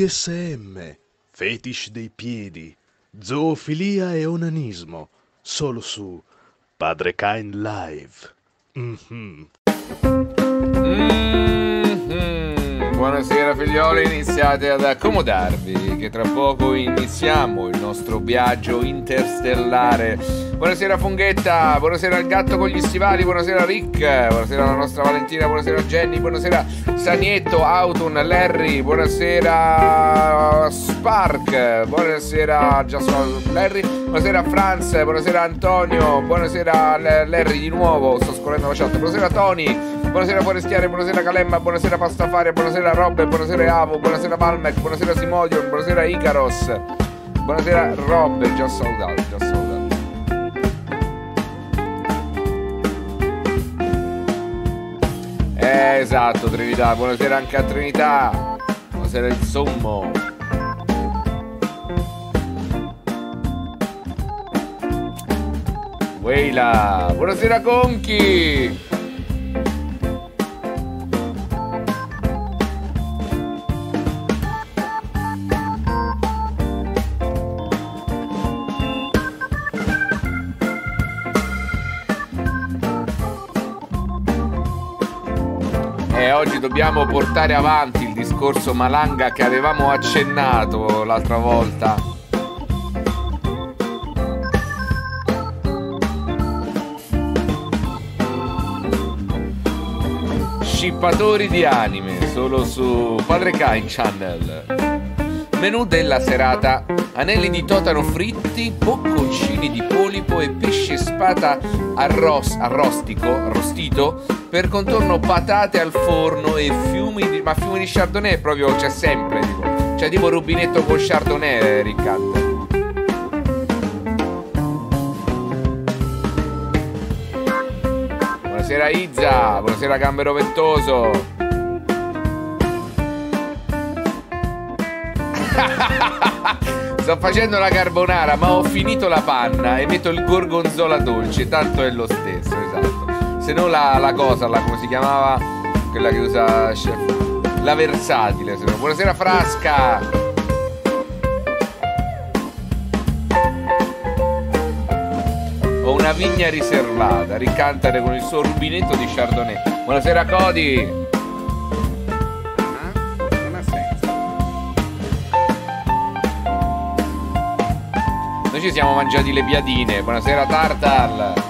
BDSM, fetish dei piedi, zoofilia e onanismo, solo su Padre Kind Live. Mm-hmm. Mm. Buonasera figlioli, iniziate ad accomodarvi che tra poco iniziamo il nostro viaggio interstellare. Buonasera Funghetta, buonasera al gatto con gli stivali, buonasera Rick, buonasera la nostra Valentina, buonasera Jenny, buonasera Sanietto, Autun, Larry, buonasera Spark, buonasera Jason Larry, buonasera Franz, buonasera Antonio, buonasera Larry di nuovo, sto scorrendo la chat, buonasera Tony. Buonasera Forestiere, buonasera Calemma, buonasera Pastafaria, buonasera Rob, buonasera Avo, buonasera Palmec, buonasera Simodion, buonasera Icaros, buonasera Rob, già sold già sold Eh, esatto, Trinità. Buonasera anche a Trinità. Buonasera il sommo. Weila. Buonasera Conchi. dobbiamo portare avanti il discorso Malanga che avevamo accennato l'altra volta. Scippatori di anime, solo su Padre Kain Channel. Menù della serata: anelli di totano fritti, bocconcini di polipo e pesce spada arrostico, arrostito per contorno patate al forno e fiumi di... Ma fiumi di chardonnay proprio c'è cioè, sempre, tipo. C'è tipo rubinetto con chardonnay, eh, Riccardo. Buonasera Izza, buonasera Gambero Ventoso. Sto facendo la carbonara, ma ho finito la panna e metto il gorgonzola dolce, tanto è lo stesso, esatto se non la, la cosa, la, come si chiamava? Quella che usa Chef. La versatile, se no. Buonasera Frasca! Ho una vigna riservata, ricantare con il suo rubinetto di Chardonnay. Buonasera Cody! Ah, Noi ci siamo mangiati le piadine. Buonasera Tartar.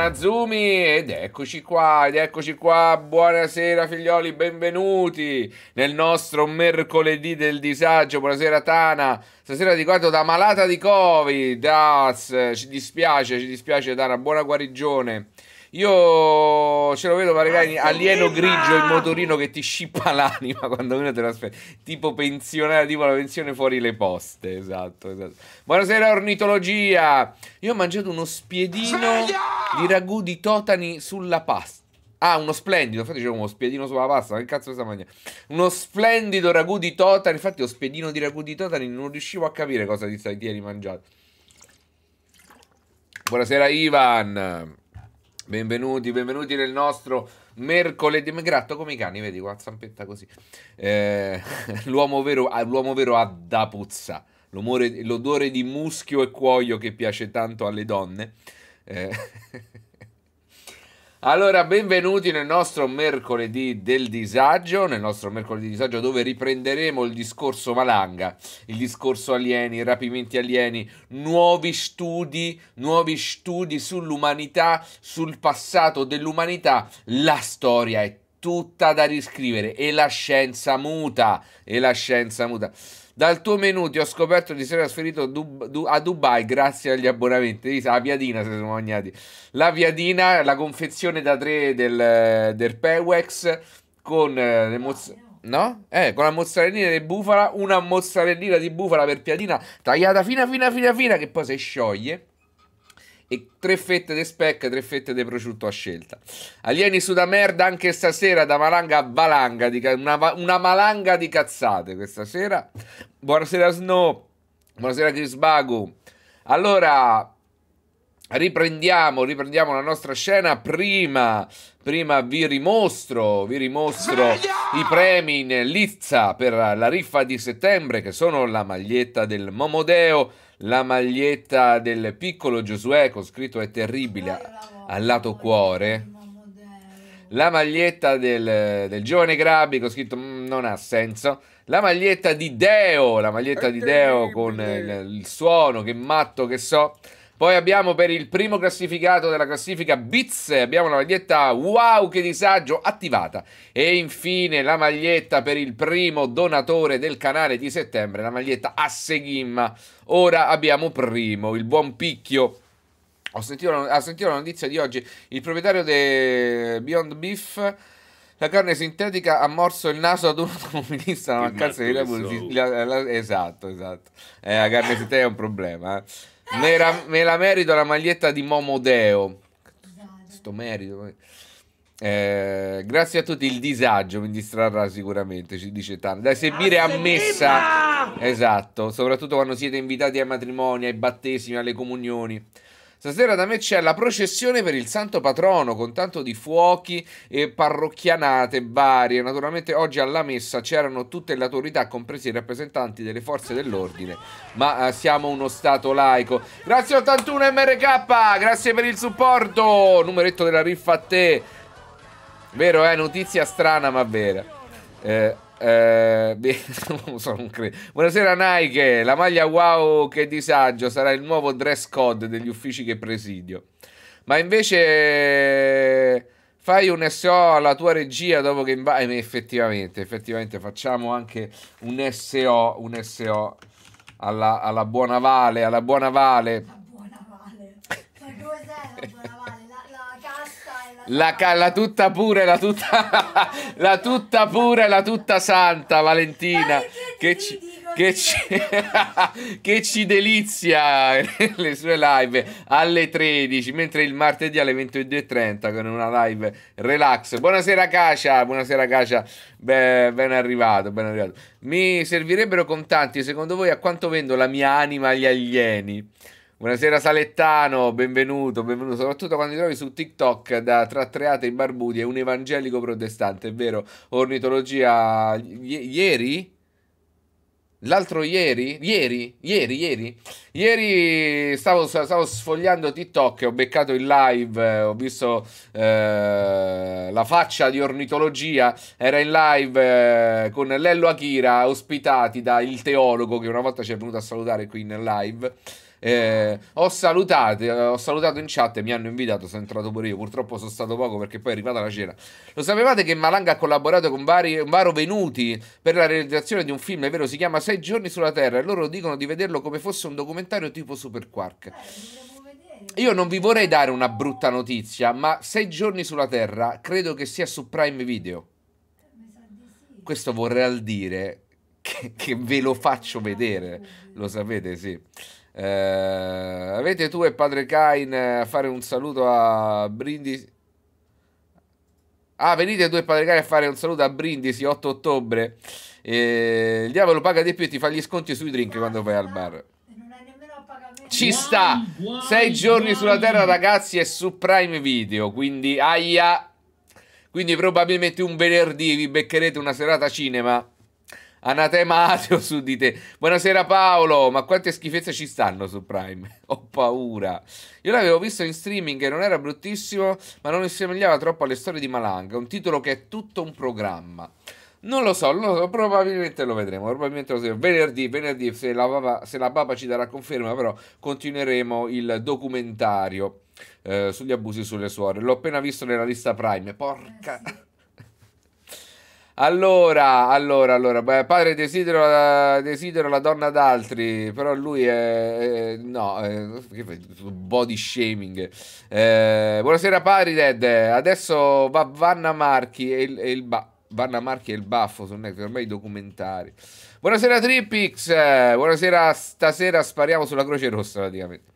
Nanazumi ed eccoci qua, ed eccoci qua, buonasera figlioli, benvenuti nel nostro mercoledì del disagio, buonasera Tana, stasera ti guardo da malata di Covid, ah, ci dispiace, ci dispiace Tana, buona guarigione. Io ce lo vedo, magari alieno grigio il motorino che ti scippa l'anima quando uno te lo aspetta. Tipo pensionario, tipo la pensione fuori le poste. Esatto, esatto. Buonasera, ornitologia. Io ho mangiato uno spiedino di ragù di totani sulla pasta. Ah, uno splendido, infatti c'è uno spiedino sulla pasta, ma che cazzo sta mangiando? Uno splendido ragù di totani, infatti lo spiedino di ragù di totani non riuscivo a capire cosa ti, ti eri mangiato. Buonasera Ivan. Benvenuti, benvenuti nel nostro mercoledì. Mi gratto come i cani, vedi, qua zampetta così. Eh, l'uomo, vero, ah, l'uomo, vero, ha da puzza. L'odore, l'odore di muschio e cuoio che piace tanto alle donne. Eh. Allora, benvenuti nel nostro mercoledì del disagio, nel nostro mercoledì del disagio dove riprenderemo il discorso valanga, il discorso alieni, rapimenti alieni, nuovi studi, nuovi studi sull'umanità, sul passato dell'umanità, la storia è tutta da riscrivere e la scienza muta, e la scienza muta. Dal tuo menu ti ho scoperto di essere trasferito a Dubai grazie agli abbonamenti. La piadina se sono mangiati. La piadina, la confezione da tre del, del Pewex con eh, le ah, mozzarella. No? Eh, con la mozzarellina di bufala, una mozzarellina di bufala per piadina tagliata fina fina fina fina che poi si scioglie e tre fette di spec, tre fette di prosciutto a scelta. Alieni su da merda anche stasera, da malanga a valanga, di una, una, malanga di cazzate questa sera. Buonasera Snow, buonasera Chris Bagu. Allora, riprendiamo, riprendiamo la nostra scena. Prima, prima vi rimostro, vi rimostro i premi in lizza per la riffa di settembre, che sono la maglietta del Momodeo la maglietta del piccolo Giosuè con scritto è terribile al lato cuore, la maglietta del, del giovane Grabbi con scritto mm, non ha senso, la maglietta di Deo, la maglietta di Deo con il, il suono che matto che so. Poi abbiamo per il primo classificato della classifica Biz, abbiamo la maglietta Wow che disagio attivata e infine la maglietta per il primo donatore del canale di settembre, la maglietta Asseghimma. Ora abbiamo primo, il buon picchio ho sentito, ho sentito la notizia di oggi, il proprietario di Beyond Beef la carne sintetica ha morso il naso ad un automobilista alla mancanza di... Esatto, esatto. Eh, la carne sintetica è un problema, eh. Me la, me la merito la maglietta di Momodeo. Sto merito. Eh. eh, grazie a tutti, il disagio mi distrarrà sicuramente, ci dice Tana. Da esibire ah, a messa. Esatto, soprattutto quando siete invitati ai matrimoni, ai battesimi, alle comunioni. Stasera da me c'è la processione per il santo patrono con tanto di fuochi e parrocchianate varie. Naturalmente oggi alla messa c'erano tutte le autorità, compresi i rappresentanti delle forze dell'ordine, ma eh, siamo uno stato laico. Grazie 81 MRK, grazie per il supporto. Numeretto della riffa a te. Vero, eh? Notizia strana ma vera. Eh eh, Buonasera Nike, la maglia wow che disagio sarà il nuovo dress code degli uffici che presidio. Ma invece fai un SO alla tua regia dopo che invadi. Eh, effettivamente, effettivamente facciamo anche un SO, un SO alla, alla buona Vale, alla buona Vale. La buona Vale. Ma cos'è la buona la, la, tutta pure, la tutta, la tutta pure, la tutta santa Valentina che ci, che, ci, che ci, delizia le sue live alle 13, mentre il martedì alle 22.30 con una live relax. Buonasera Cacia, buonasera Cacia, ben arrivato, ben arrivato. Mi servirebbero contanti, secondo voi a quanto vendo la mia anima agli alieni? Buonasera Salettano, benvenuto, benvenuto. Soprattutto quando ti trovi su TikTok da trattreate in barbuti è un evangelico protestante, è vero? Ornitologia I- ieri? L'altro ieri? Ieri? Ieri, ieri? Ieri stavo, stavo sfogliando TikTok, ho beccato il live, ho visto eh, la faccia di ornitologia, era in live eh, con Lello Akira, ospitati da il teologo che una volta ci è venuto a salutare qui in live. Eh, ho, salutato, eh, ho salutato in chat e mi hanno invitato, sono entrato pure io. Purtroppo sono stato poco perché poi è arrivata la cena. Lo sapevate che Malanga ha collaborato con vari, Varo Venuti per la realizzazione di un film, è vero, si chiama Sei giorni sulla Terra e loro dicono di vederlo come fosse un documentario tipo Super Quark. Eh, io non vi vorrei dare una brutta notizia, ma Sei giorni sulla Terra credo che sia su Prime Video. Questo vorrei dire che, che ve lo faccio vedere, lo sapete, sì. Eh, avete tu e padre Kain eh, a fare un saluto a Brindisi? Ah, venite tu e padre Kain a fare un saluto a Brindisi 8 ottobre. Eh, il diavolo paga di più e ti fa gli sconti sui drink quando vai al bar. Ci sta! Sei giorni sulla terra, ragazzi, e su Prime Video. Quindi, aia! Quindi probabilmente un venerdì vi beccherete una serata cinema Anatema Anatemateo su di te. Buonasera Paolo, ma quante schifezze ci stanno su Prime? Ho paura. Io l'avevo visto in streaming e non era bruttissimo, ma non assomigliava troppo alle storie di Malanga, un titolo che è tutto un programma. Non lo so, lo so, probabilmente lo vedremo. Probabilmente lo vedremo. Venerdì, venerdì se, la baba, se la papa ci darà conferma, però continueremo il documentario eh, sugli abusi sulle suore. L'ho appena visto nella lista Prime. Porca. Allora, allora, allora, beh, padre desidero la, desidero la donna d'altri, però lui è... no, è, body shaming. Eh, buonasera padre Red, adesso va Vanna Marchi e il, e il ba, Vanna Marchi e il baffo sono ormai i documentari. Buonasera Tripix, buonasera, stasera spariamo sulla Croce Rossa praticamente.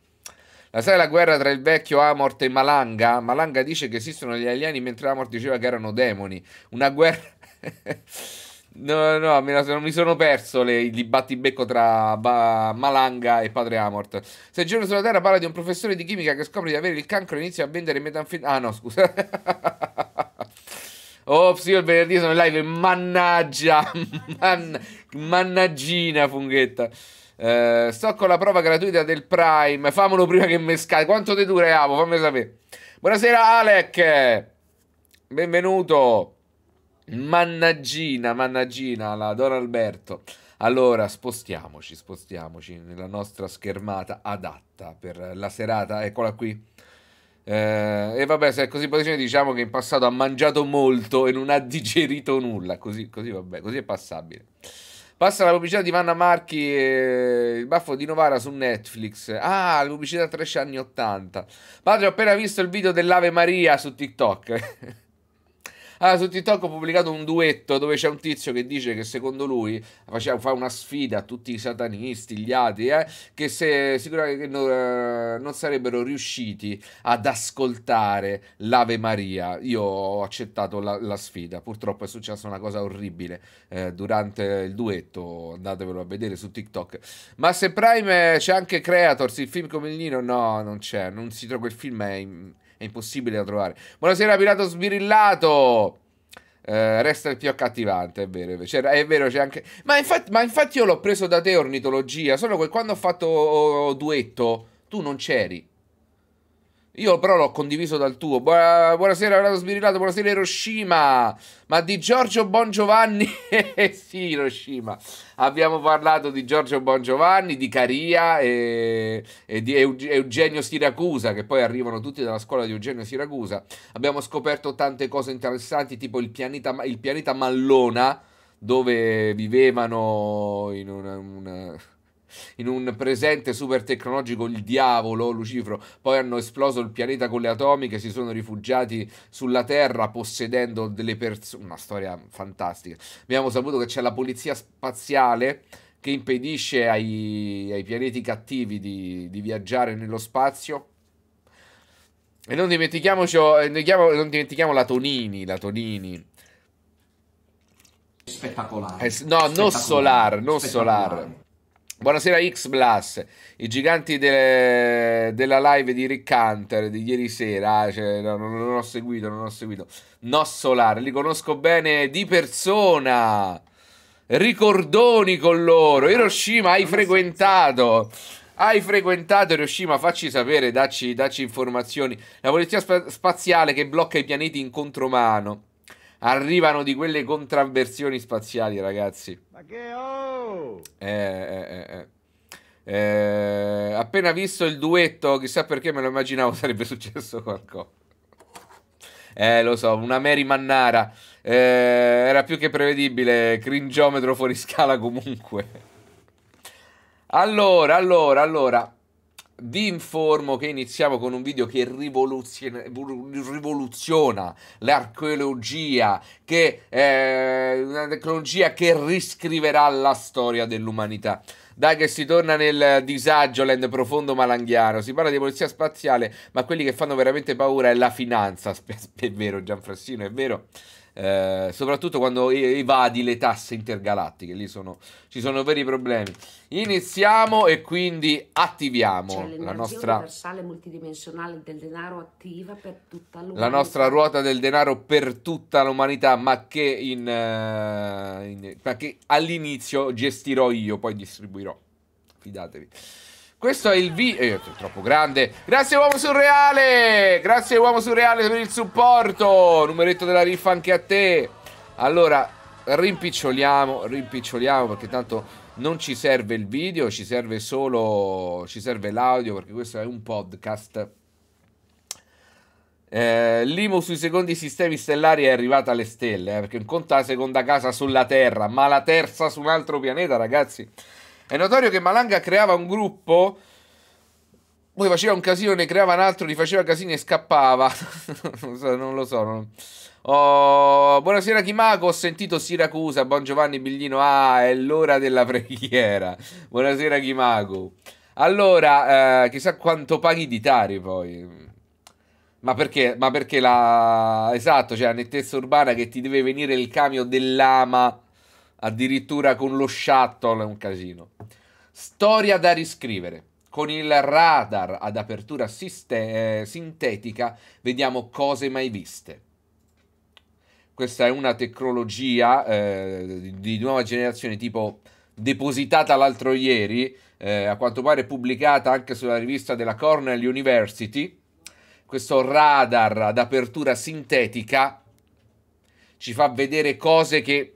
La sai la guerra tra il vecchio Amort e Malanga? Malanga dice che esistono gli alieni mentre Amort diceva che erano demoni. Una guerra no, no, me mi sono perso le, il dibattibecco tra ba, Malanga e Padre Amort. Se il giorno sulla Terra parla di un professore di chimica che scopre di avere il cancro e inizia a vendere metanfetamina. Ah, no, scusa. Oh, sì, il venerdì sono in live. Mannaggia, man, mannaggina, funghetta. Eh, sto con la prova gratuita del Prime. Famolo prima che me scade. Quanto ti dura, Amo? Fammi sapere. Buonasera, Alec. Benvenuto. Mannaggina, mannaggina la Don Alberto. Allora, spostiamoci, spostiamoci nella nostra schermata adatta per la serata. Eccola qui. Eh, e vabbè, se è così posizione diciamo che in passato ha mangiato molto e non ha digerito nulla. Così, così vabbè, così è passabile. Passa la pubblicità di Vanna Marchi e il baffo di Novara su Netflix. Ah, la pubblicità trash anni 80. Padre, ho appena visto il video dell'Ave Maria su TikTok. Allora, ah, su TikTok ho pubblicato un duetto dove c'è un tizio che dice che secondo lui faceva, fa una sfida a tutti i satanisti, gli atei, eh, che se, sicuramente non, eh, non sarebbero riusciti ad ascoltare l'Ave Maria. Io ho accettato la, la sfida. Purtroppo è successa una cosa orribile eh, durante il duetto. Andatevelo a vedere su TikTok. Ma se Prime c'è anche Creators, il film come il Nino, no, non c'è. Non si trova. Quel film è. In è impossibile da trovare. Buonasera, Pirato Sbirillato! Eh, resta il più accattivante, è vero, cioè, è vero, c'è anche... Ma infatti, ma infatti io l'ho preso da te ornitologia, solo che quando ho fatto oh, oh, duetto tu non c'eri. Io però l'ho condiviso dal tuo. Buona, buonasera, Renato Sbirilato, buonasera Hiroshima. Ma di Giorgio Bongiovanni, sì, Hiroshima. Abbiamo parlato di Giorgio Bongiovanni, di Caria e, e, di Eugenio Siracusa, che poi arrivano tutti dalla scuola di Eugenio Siracusa. Abbiamo scoperto tante cose interessanti, tipo il pianeta, il pianeta Mallona, dove vivevano in una, una in un presente super tecnologico, il diavolo, Lucifero, poi hanno esploso il pianeta con le atomiche, si sono rifugiati sulla Terra possedendo delle persone. Una storia fantastica. Abbiamo saputo che c'è la polizia spaziale che impedisce ai, ai pianeti cattivi di, di viaggiare nello spazio. E non dimentichiamoci, eh, non dimentichiamo la Tonini, la Tonini. Spettacolare. Eh, no, spettacolare. non Solar, non Solar. Buonasera Xblas, i giganti de della live di Rick Hunter di ieri sera, ah, cioè, no, non, ho seguito, non ho seguito, no Solare, li conosco bene di persona, ricordoni con loro, Hiroshima hai frequentato, hai frequentato Hiroshima, facci sapere, dacci, dacci informazioni, la polizia spa spaziale che blocca i pianeti in contromano, arrivano di quelle contravversioni spaziali ragazzi. Ma che oh! Eh, eh, eh, eh, eh, appena visto il duetto, chissà perché me lo immaginavo sarebbe successo qualcosa. Eh, lo so, una Mary Mannara. Eh, era più che prevedibile, cringiometro fuori scala comunque. Allora, allora, allora vi informo che iniziamo con un video che rivoluziona, rivoluziona l'archeologia, che è eh, una tecnologia che riscriverà la storia dell'umanità. Dai che si torna nel disagio land profondo malanghiano. Si parla di polizia spaziale, ma quelli che fanno veramente paura è la finanza. È vero, Gianfrassino, è vero. Eh, soprattutto quando evadi le tasse intergalattiche, lì sono, ci sono veri problemi. Iniziamo e quindi attiviamo cioè, la nostra universale multidimensionale del denaro attiva per tutta l'umanità. La nostra ruota del denaro per tutta l'umanità, ma che, in, eh, in, ma che all'inizio gestirò io, poi distribuirò. Fidatevi. Questo è il video. Eh, è troppo grande. Grazie, uomo surreale. Grazie, uomo surreale, per il supporto. Numeretto della riffa anche a te. Allora, rimpiccioliamo, rimpiccioliamo perché tanto non ci serve il video, ci serve solo ci serve l'audio perché questo è un podcast. Eh, L'IMU sui secondi sistemi stellari è arrivata alle stelle eh, perché conta la seconda casa sulla Terra, ma la terza su un altro pianeta, ragazzi. È notorio che Malanga creava un gruppo, poi faceva un casino, ne creava un altro, li faceva casino e scappava. non lo so. Non... Oh, buonasera Chimaco, ho sentito Siracusa, buon Giovanni Biglino, ah, è l'ora della preghiera. Buonasera Chimaco. Allora, eh, chissà quanto paghi di Tari poi. Ma perché? Ma perché la... Esatto, cioè la nettezza urbana che ti deve venire il camion dell'ama addirittura con lo shuttle è un casino. Storia da riscrivere. Con il radar ad apertura siste- eh, sintetica vediamo cose mai viste. Questa è una tecnologia eh, di nuova generazione tipo depositata l'altro ieri, eh, a quanto pare pubblicata anche sulla rivista della Cornell University. Questo radar ad apertura sintetica ci fa vedere cose che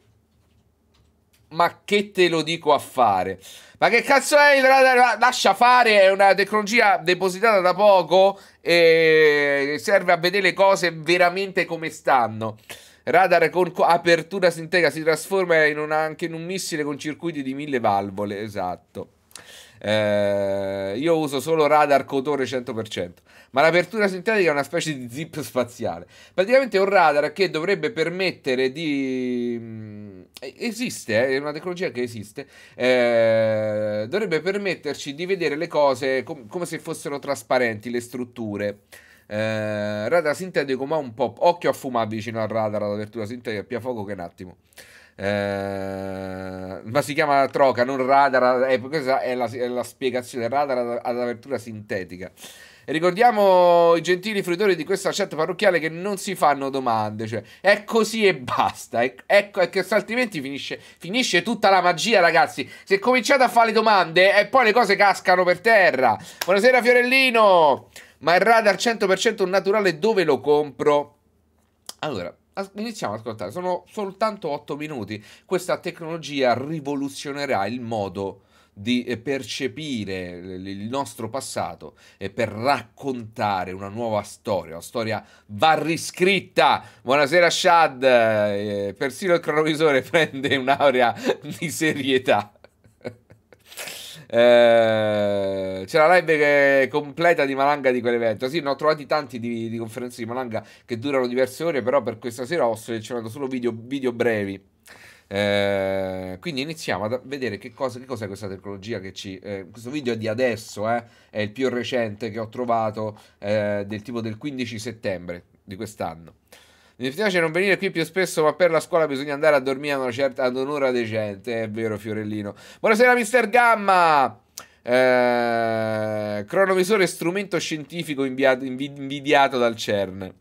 ma che te lo dico a fare? Ma che cazzo è? il radar? Lascia fare, è una tecnologia depositata da poco e serve a vedere le cose veramente come stanno. Radar con apertura sintetica si trasforma in una, anche in un missile con circuiti di mille valvole, esatto. Eh, io uso solo radar cotore 100% ma l'apertura sintetica è una specie di zip spaziale. Praticamente è un radar che dovrebbe permettere di... Mm, esiste, eh, è una tecnologia che esiste, eh, dovrebbe permetterci di vedere le cose com come se fossero trasparenti, le strutture. Eh, radar sintetico ma un po'... Occhio a fumare vicino al radar, all'apertura sintetica, più a fuoco che un attimo. Eh, ma si chiama troca, non radar. Eh, questa è la, è la spiegazione radar ad apertura sintetica. E ricordiamo i gentili fruitori di questa chat parrocchiale che non si fanno domande, cioè è così e basta. Ecco, è, è, che altrimenti finisce, finisce, tutta la magia, ragazzi. Se cominciate a fare le domande e eh, poi le cose cascano per terra. Buonasera Fiorellino. Ma il radar 100% naturale dove lo compro? Allora, iniziamo ad ascoltare. Sono soltanto 8 minuti. Questa tecnologia rivoluzionerà il modo di eh, percepire il nostro passato e eh, per raccontare una nuova storia. La storia va riscritta. Buonasera Shad, eh, persino il cronovisore prende un'aurea di serietà. Eh, c'è la live completa di Malanga di quell'evento. Sì, ne ho trovati tanti di, di conferenze di Malanga che durano diverse ore, però per questa sera ho selezionato solo video, video brevi. Eh, quindi iniziamo a vedere che, cosa, che cos'è questa tecnologia che ci... Eh, questo video è di adesso, eh, è il più recente che ho trovato eh, del tipo del 15 settembre di quest'anno. Mi dispiace non venire qui più spesso, ma per la scuola bisogna andare a dormire a certa, ad un'ora decente, è vero Fiorellino. Buonasera mister Gamma! Eh, cronovisore strumento scientifico invidiato dal CERN.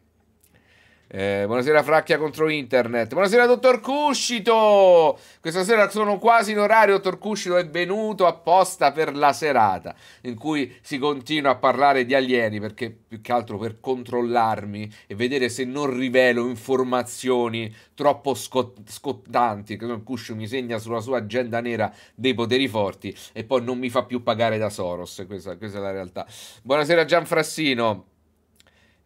Eh, buonasera Fracchia contro internet. Buonasera dottor Cuscito. Questa sera sono quasi in orario. Dottor Cuscito è venuto apposta per la serata in cui si continua a parlare di alieni perché più che altro per controllarmi e vedere se non rivelo informazioni troppo scot- scottanti che il Cuscio mi segna sulla sua agenda nera dei poteri forti e poi non mi fa più pagare da Soros. Questa, questa è la realtà. Buonasera Gianfrassino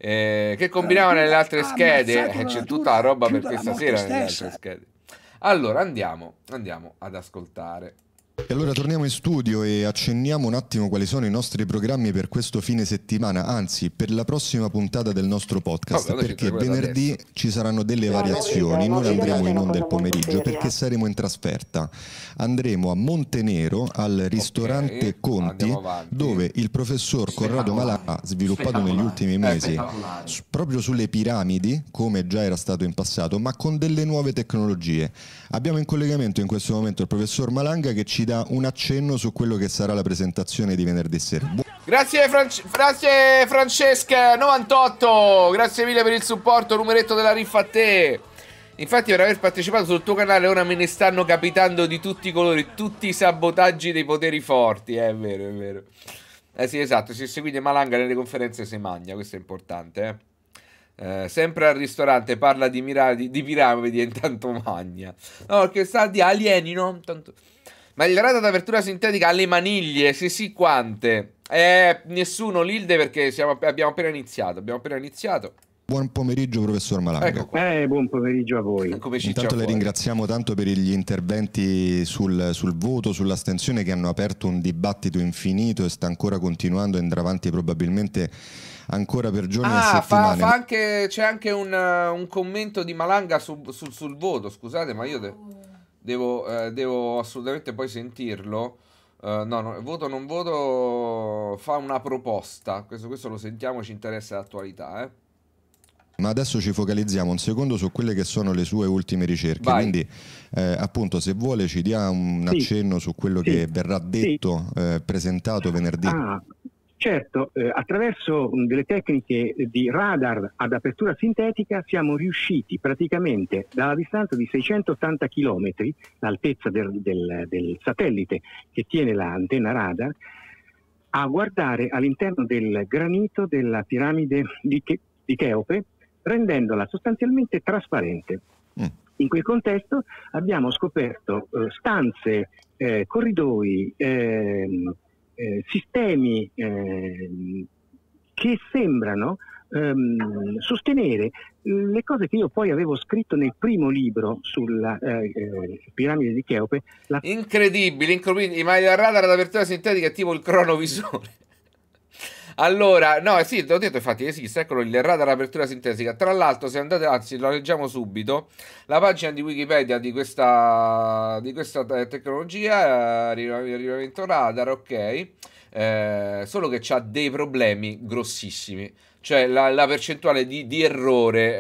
eh, che combinava nelle altre ah, schede. Eh, c'è tutta la roba per questa sera nelle altre schede. Allora andiamo, andiamo ad ascoltare. E allora torniamo in studio e accenniamo un attimo quali sono i nostri programmi per questo fine settimana, anzi per la prossima puntata del nostro podcast, Vabbè, perché venerdì adesso. ci saranno delle no, variazioni, noi andremo in onda il pomeriggio perché saremo in trasferta. Andremo a Montenero al ristorante okay, Conti dove il professor Corrado Malà, sviluppato negli ultimi mesi proprio sulle piramidi, come già era stato in passato, ma con delle nuove tecnologie. Abbiamo in collegamento in questo momento il professor Malanga che ci dà dà un accenno su quello che sarà la presentazione di venerdì sera. Bu grazie, Fran grazie Francesca98, grazie mille per il supporto, numeretto della riffa a te. Infatti per aver partecipato sul tuo canale ora me ne stanno capitando di tutti i colori, tutti i sabotaggi dei poteri forti, eh, è vero, è vero. Eh sì, esatto, se seguite Malanga nelle conferenze si magna, questo è importante, eh. eh sempre al ristorante parla di, di, di piramidi e intanto magna. No, perché sta di alieni, no? Tanto... Ma il radar d'apertura sintetica alle le maniglie, sì sì quante. Eh, nessuno Lilde perché siamo, abbiamo appena iniziato, abbiamo appena iniziato. Buon pomeriggio professor Malanga. Ecco eh, buon pomeriggio a voi. Intanto le ringraziamo tanto per gli interventi sul, sul voto, sull'astensione che hanno aperto un dibattito infinito e sta ancora continuando andrà avanti probabilmente ancora per giorni ah, e settimane. Fa, fa anche, c'è anche un, un, commento di Malanga su, su, sul voto, scusate ma io... De- oh. Devo, eh, devo assolutamente poi sentirlo. Uh, no, no, voto non voto fa una proposta. Questo, questo lo sentiamo, ci interessa l'attualità. Eh? Ma adesso ci focalizziamo un secondo su quelle che sono le sue ultime ricerche. Vai. Quindi, eh, appunto, se vuole ci dia un sì. accenno su quello sì. che verrà detto, sì. eh, presentato venerdì. Ah, Certo, eh, attraverso delle tecniche eh, di radar ad apertura sintetica siamo riusciti praticamente dalla distanza di 680 km, l'altezza del, del, del satellite che tiene l'antenna radar, a guardare all'interno del granito della piramide di, che, di Cheope, rendendola sostanzialmente trasparente. Mm. In quel contesto abbiamo scoperto eh, stanze, eh, corridoi, ehm, eh, sistemi eh, che sembrano ehm, sostenere eh, le cose che io poi avevo scritto nel primo libro sulla eh, eh piramide di Cheope. La... Incredibile, incredibile, ma il radar ad apertura sintetica è tipo il cronovisore. Allora, no, eh, sì, te l'ho detto, infatti esiste, eccolo, l'errata apertura sintetica. Tra l'altro, se andate, anzi, la leggiamo subito, la pagina di Wikipedia di questa, di questa tecnologia, eh, arrivamento radar, ok, eh, solo che ha dei problemi grossissimi cioè la, la, percentuale di, di errore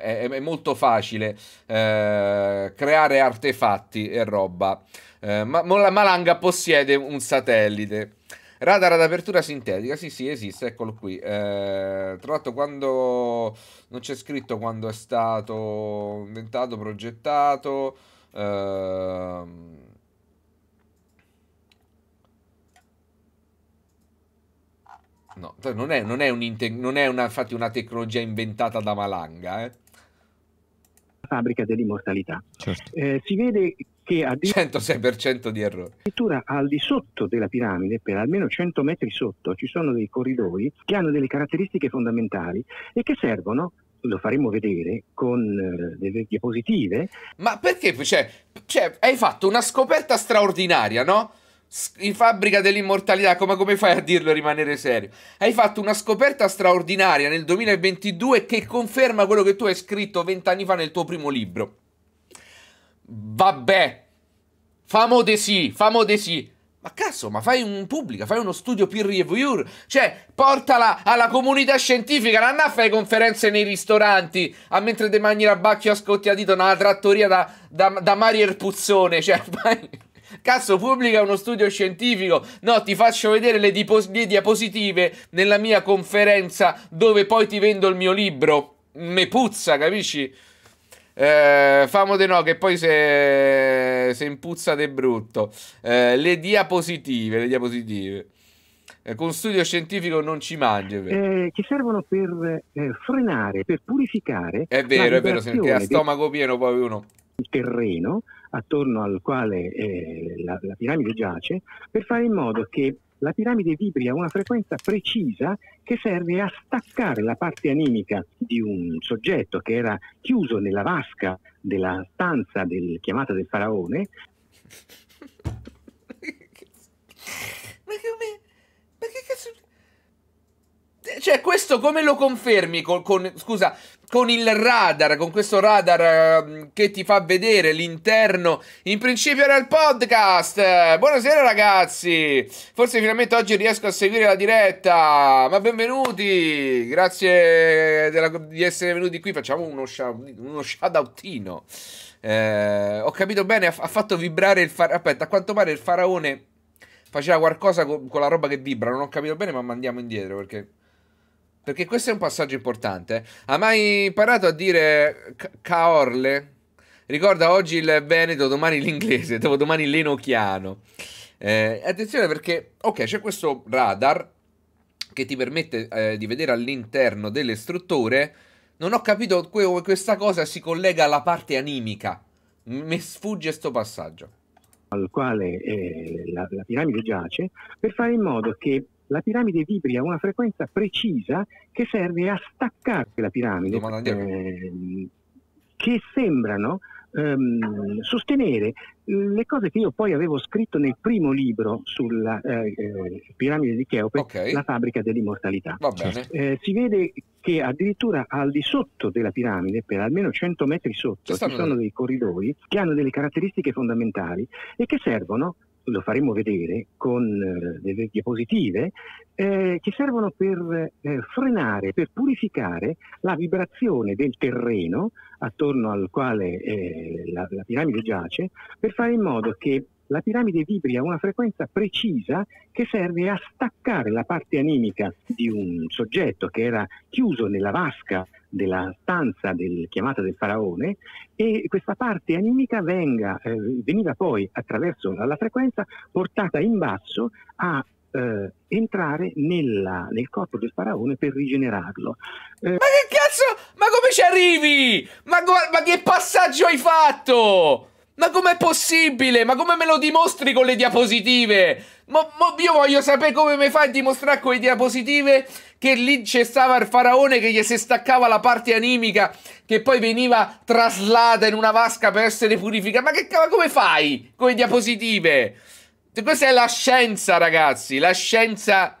eh, è, è, molto facile eh, creare artefatti e roba. Eh, ma, ma Malanga possiede un satellite Radar ad apertura sintetica, sì sì esiste, eccolo qui. Eh, tra l'altro quando... non c'è scritto quando è stato inventato, progettato... Ehm... No, cioè, non è, non è, un non è una, infatti una tecnologia inventata da Malanga. Eh. Fabbrica dell'immortalità. Certo. Eh, si vede che ha 106% di errore. Addirittura al di sotto della piramide, per almeno 100 metri sotto, ci sono dei corridoi che hanno delle caratteristiche fondamentali e che servono lo faremo vedere con eh, delle diapositive. Ma perché? Cioè, cioè, hai fatto una scoperta straordinaria, no? In fabbrica dell'immortalità, come, come fai a dirlo e rimanere serio? Hai fatto una scoperta straordinaria nel 2022 che conferma quello che tu hai scritto vent'anni fa nel tuo primo libro. Vabbè, famo de sì, famo de sì. Ma cazzo, ma fai un pubblico, fai uno studio peer review, cioè portala alla comunità scientifica, non andare a fare conferenze nei ristoranti, a mentre te mangi la bacchia a a scotti dito nella trattoria da, da, da Mario Erpuzzone, cioè fai... Cazzo, pubblica uno studio scientifico. No, ti faccio vedere le, dipos- le diapositive nella mia conferenza dove poi ti vendo il mio libro. Me puzza, capisci? Eh, famo de no, che poi se, se impuzza de brutto. Eh, le diapositive, le diapositive. Eh, con studio scientifico non ci mangi, eh, che servono per eh, frenare, per purificare. È vero, è vero, senti, a stomaco pieno poi uno. Il terreno attorno al quale eh, la, la piramide giace, per fare in modo che la piramide vibria una frequenza precisa che serve a staccare la parte animica di un soggetto che era chiuso nella vasca della stanza del, chiamata del faraone. Ma come? Ma che cazzo? Cioè, questo come lo confermi? Con, con, scusa, con il radar, con questo radar ehm, che ti fa vedere l'interno. In principio era il podcast. Buonasera ragazzi. Forse finalmente oggi riesco a seguire la diretta. Ma benvenuti. Grazie della, di essere venuti qui. Facciamo uno, uno shoutoutino. Eh, ho capito bene, ha, ha fatto vibrare il faraone. Aspetta, a quanto pare il faraone faceva qualcosa con, con la roba che vibra. Non ho capito bene, ma andiamo indietro perché... Perché questo è un passaggio importante. Ha mai imparato a dire caorle? Ricorda oggi il Veneto, domani l'inglese, dopodomani l'enochiano. Eh, attenzione perché, ok, c'è questo radar che ti permette eh, di vedere all'interno delle strutture. Non ho capito come questa cosa si collega alla parte animica. Mi sfugge questo passaggio. Al quale eh, la, la piramide giace, per fare in modo che la piramide vibri a una frequenza precisa che serve a staccare la piramide, eh, che sembrano ehm, sostenere ehm, le cose che io poi avevo scritto nel primo libro sulla eh, eh piramide di Cheope, okay. la fabbrica dell'immortalità. Certo. Eh, si vede che addirittura al di sotto della piramide, per almeno 100 metri sotto, ci sono dei corridoi che hanno delle caratteristiche fondamentali e che servono lo faremo vedere con eh, delle diapositive eh, che servono per eh, frenare, per purificare la vibrazione del terreno attorno al quale eh, la, la piramide giace, per fare in modo che la piramide vibri a una frequenza precisa che serve a staccare la parte animica di un soggetto che era chiuso nella vasca della stanza del, chiamata del faraone e questa parte animica venga, eh, veniva poi attraverso la frequenza portata in basso a eh, entrare nella, nel corpo del faraone per rigenerarlo. Eh, ma che cazzo? Ma come ci arrivi? Ma, ma che passaggio hai fatto? Ma com'è possibile? Ma come me lo dimostri con le diapositive? Ma, ma io voglio sapere come mi fai a dimostrare con le diapositive che lì c'è stava il faraone che gli si staccava la parte animica che poi veniva traslata in una vasca per essere purificata. Ma che ma come fai con le diapositive? Questa è la scienza, ragazzi, la scienza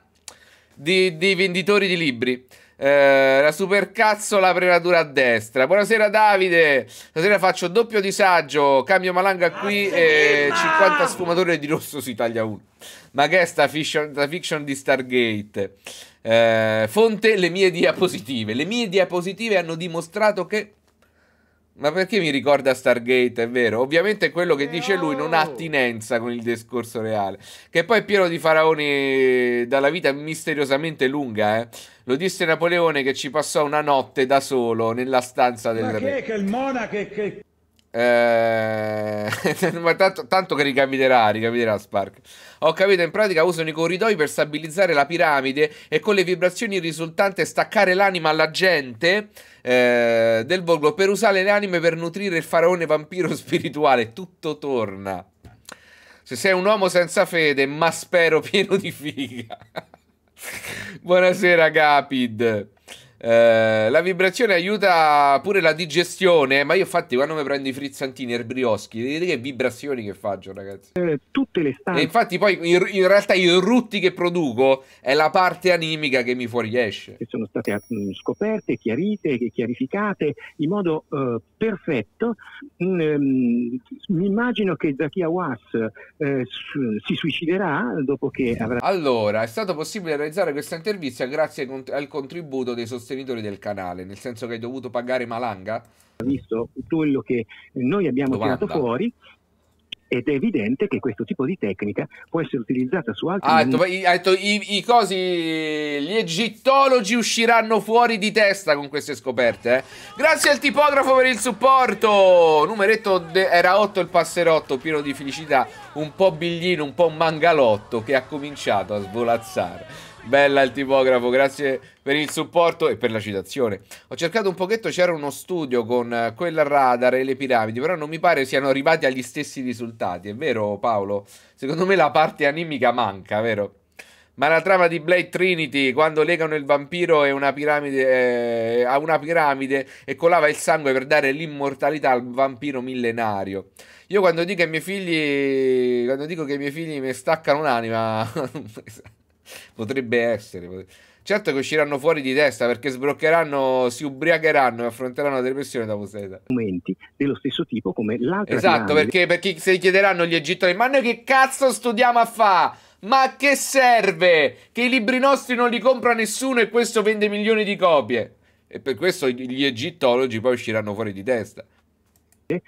dei venditori di libri. Eh, la supercazzola prelatura a destra. Buonasera Davide. Stasera faccio doppio disagio. Cambio Malanga qui ah, e ma! 50 sfumature di rosso si taglia uno. Ma che è sta fiction, sta fiction di Stargate? Eh, fonte le mie diapositive. Le mie diapositive hanno dimostrato che ma perché mi ricorda Stargate, è vero? Ovviamente quello che dice lui non ha attinenza con il discorso reale. Che poi è pieno di faraoni dalla vita misteriosamente lunga, eh. Lo disse Napoleone che ci passò una notte da solo nella stanza del Ma che re. Che il monaco che... Eh, ma tanto, tanto, che ricapiterà, ricapiterà Spark. Ho capito, in pratica usano i corridoi per stabilizzare la piramide e con le vibrazioni risultante staccare l'anima alla gente eh, del volgo per usare le anime per nutrire il faraone vampiro spirituale. Tutto torna. Se sei un uomo senza fede, ma spero pieno di figa. Buonasera Gapid. Eh, la vibrazione aiuta pure la digestione, ma io infatti quando mi prendo i frizzantini e il brioschi, vedete che vibrazioni che faccio ragazzi. Eh, tutte le stanze. E infatti poi in, in, realtà i rutti che produco è la parte animica che mi fuoriesce. Che sono state eh, scoperte, chiarite, chiarificate in modo uh, perfetto. Mm, ehm, mi immagino che Zakia Was eh, si suiciderà dopo che avrà... Allora, è stato possibile realizzare questa intervista grazie al contributo dei sostenitori sostenitori del canale, nel senso che hai dovuto pagare Malanga? Visto quello che noi abbiamo 90. tirato fuori, ed è evidente che questo tipo di tecnica può essere utilizzata su altri... Ah, detto, i, detto, i, i, cosi, gli egittologi usciranno fuori di testa con queste scoperte. Eh? Grazie al tipografo per il supporto! Numeretto era 8 il passerotto, pieno di felicità, un po' biglino, un po' mangalotto, che ha cominciato a svolazzare. Bella il tipografo, grazie per il supporto e per la citazione. Ho cercato un pochetto, c'era uno studio con eh, quel radar e le piramidi, però non mi pare siano arrivati agli stessi risultati, è vero Paolo? Secondo me la parte animica manca, vero? Ma la trama di Blade Trinity, quando legano il vampiro una piramide, eh, a una piramide e colava il sangue per dare l'immortalità al vampiro millenario. Io quando dico ai miei figli, quando dico che i miei figli mi staccano un'anima... Esatto potrebbe essere. certo che usciranno fuori di testa perché sbroccheranno, si ubriacheranno e affronteranno la depressione dopo Poseta. Momenti dello stesso tipo come l'altra. Esatto, perché, perché se chiederanno gli egittoni, ma noi che cazzo studiamo a fa'? Ma che serve? Che i libri nostri non li compra nessuno e questo vende milioni di copie. E per questo gli egittologi poi usciranno fuori di testa.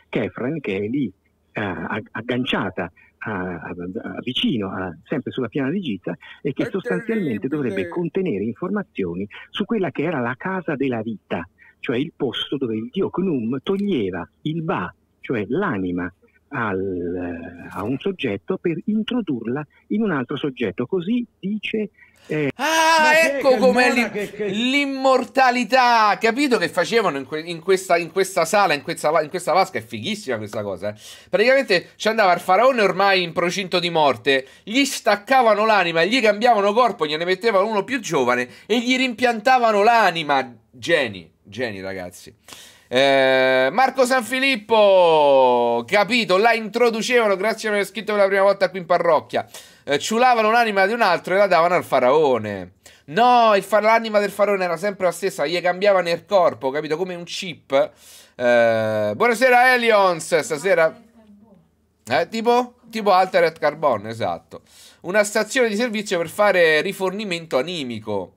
Kefren che è lì eh, agganciata a, a, a, vicino, sempre sulla piana di Giza, e che è sostanzialmente terribile. dovrebbe contenere informazioni su quella che era la casa della vita, cioè il posto dove il dio Knum toglieva il Ba, cioè l'anima, al, a un soggetto per introdurla in un altro soggetto. Così dice eh, ah, ecco com'è lì, che... l'immortalità. Capito che facevano in, que- in, questa, in questa, sala, in questa, in questa, vasca? È fighissima questa cosa. Eh? Praticamente ci andava il faraone ormai in procinto di morte. Gli staccavano l'anima, gli cambiavano corpo, gliene mettevano uno più giovane e gli rimpiantavano l'anima. Geni, geni ragazzi. Eh, Marco Sanfilippo, capito, la introducevano. Grazie per aver scritto per la prima volta qui in parrocchia. Eh, ciulavano un'anima di un altro e la davano al faraone. No, fa- l'anima del faraone era sempre la stessa, gli cambiava nel corpo, capito? Come un chip. Eh, buonasera Elions, stasera... Eh, tipo? Tipo Altered Carbon, esatto. Una stazione di servizio per fare rifornimento animico.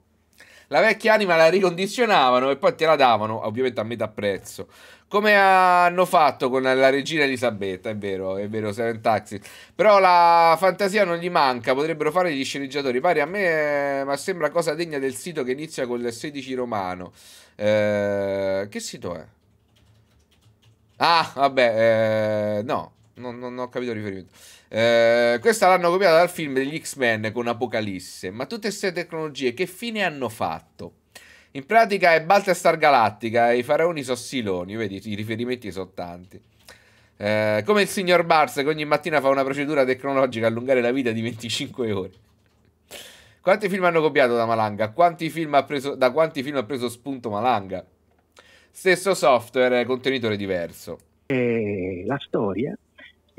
La vecchia anima la ricondizionavano e poi te la davano, ovviamente a metà prezzo. Come hanno fatto con la regina Elisabetta, è vero, è vero, Seven Taxi. Però la fantasia non gli manca, potrebbero fare gli sceneggiatori. Pari a me, ma sembra cosa degna del sito che inizia con il 16 romano. Eh, che sito è? Ah, vabbè, eh, no, non, non, ho capito il riferimento. Eh, questa l'hanno copiata dal film degli X-Men con Apocalisse. Ma tutte queste tecnologie che fine hanno fatto? In pratica è Baltasar Galattica, i faraoni sono siloni, vedi, i riferimenti sono tanti. Eh, come il signor Bars che ogni mattina fa una procedura tecnologica allungare la vita di 25 ore. Quanti film hanno copiato da Malanga? Quanti preso, da quanti film ha preso spunto Malanga? Stesso software, contenitore diverso. Eh, la storia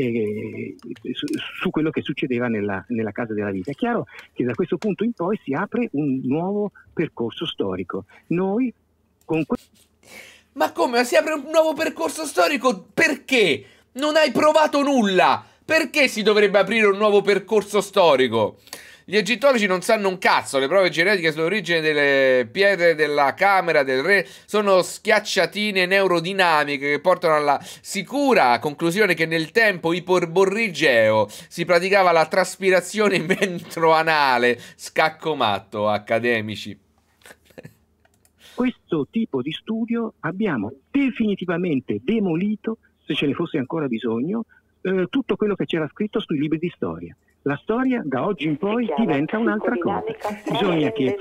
eh, su, su, quello che succedeva nella, nella, Casa della Vita. È chiaro che da questo punto in poi si apre un nuovo percorso storico. Noi con que- Ma come? Si apre un nuovo percorso storico? Perché? Non hai provato nulla! Perché si dovrebbe aprire un nuovo percorso storico? Gli egittologi non sanno un cazzo, le prove genetiche sull'origine delle pietre della camera del re sono schiacciatine neurodinamiche che portano alla sicura conclusione che nel tempo iporborrigeo si praticava la traspirazione ventroanale, scacco matto, accademici questo tipo di studio abbiamo definitivamente demolito, se ce ne fosse ancora bisogno, eh, tutto quello che c'era scritto sui libri di storia la storia da oggi in poi diventa un'altra cosa. Bisogna che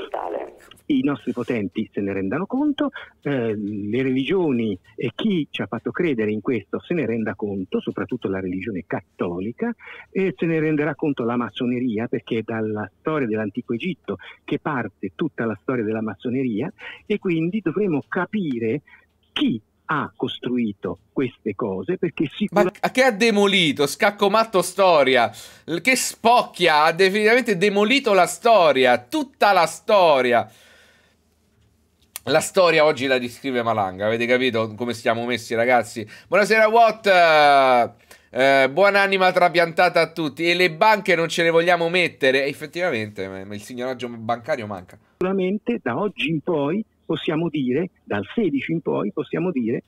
i nostri potenti se ne rendano conto, eh, le religioni e chi ci ha fatto credere in questo se ne renda conto, soprattutto la religione cattolica, e se ne renderà conto la massoneria, perché è dalla storia dell'antico Egitto che parte tutta la storia della massoneria e quindi dovremo capire chi ha costruito queste cose perché si. Ma che ha demolito? Scaccomatto storia, che spocchia, ha definitivamente demolito la storia, tutta la storia. La storia oggi la descrive Malanga, avete capito come siamo messi ragazzi? Buonasera Watt, eh, buona anima trapiantata a tutti e le banche non ce le vogliamo mettere, effettivamente il signoraggio bancario manca. Sicuramente da oggi in poi possiamo dire, dal 16 in poi, possiamo dire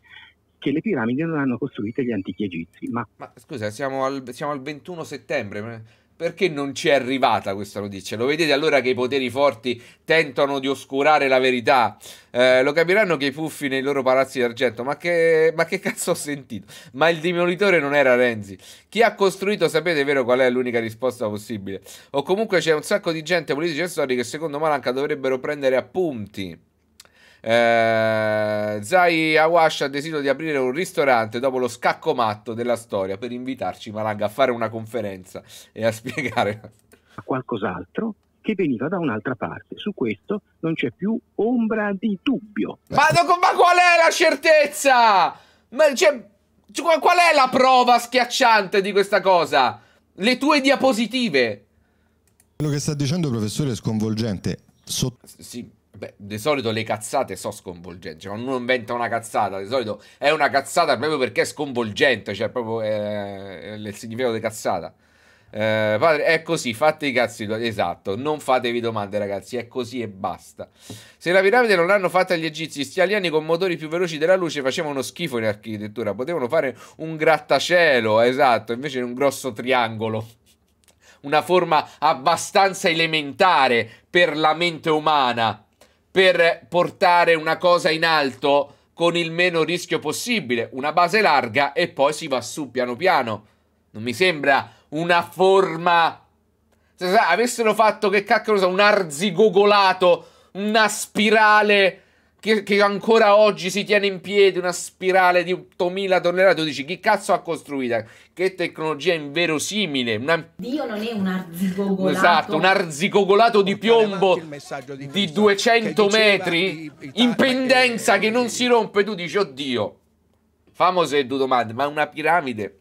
che le piramidi non hanno costruite gli antichi egizi. Ma, ma scusa, siamo al, siamo al 21 settembre, perché non ci è arrivata questa notizia? Lo vedete allora che i poteri forti tentano di oscurare la verità? Eh, lo capiranno che i puffi nei loro palazzi d'argento. Ma che, ma che cazzo ho sentito? Ma il demolitore non era Renzi. Chi ha costruito, sapete vero qual è l'unica risposta possibile? O comunque c'è un sacco di gente, politici e storici che secondo Malanca dovrebbero prendere appunti. Eh, Zai Awash ha deciso di aprire un ristorante dopo lo scacco matto della storia per invitarci Malanga a fare una conferenza e a spiegare a qualcos'altro che veniva da un'altra parte. Su questo non c'è più ombra di dubbio. Ma, ma qual è la certezza? Ma, cioè, qual è la prova schiacciante di questa cosa? Le tue diapositive. Quello che sta dicendo professore è sconvolgente. Sotto... Sì Beh, di solito le cazzate sono sconvolgenti. Cioè, quando uno inventa una cazzata, di solito è una cazzata proprio perché è sconvolgente, cioè proprio eh, il significato di cazzata. Eh, padre, è così, fate i cazzi Esatto, non fatevi domande, ragazzi. È così e basta. Se la piramide non l'hanno fatta gli egizi, gli alieni con motori più veloci della luce facevano schifo in architettura. Potevano fare un grattacielo, esatto, invece un grosso triangolo. Una forma abbastanza elementare per la mente umana per portare una cosa in alto con il meno rischio possibile, una base larga e poi si va su piano piano. Non mi sembra una forma... Se avessero fatto che cacchio, un arzigogolato, una spirale che, che, ancora oggi si tiene in piedi una spirale di 8000 tonnellate, tu dici chi cazzo ha costruita? Che tecnologia inverosimile. Una... Dio non è un arzigogolato. Esatto, un arzigogolato di piombo di, di, 200 metri in pendenza che, che non si rompe, tu dici oddio. famose due domande, ma una piramide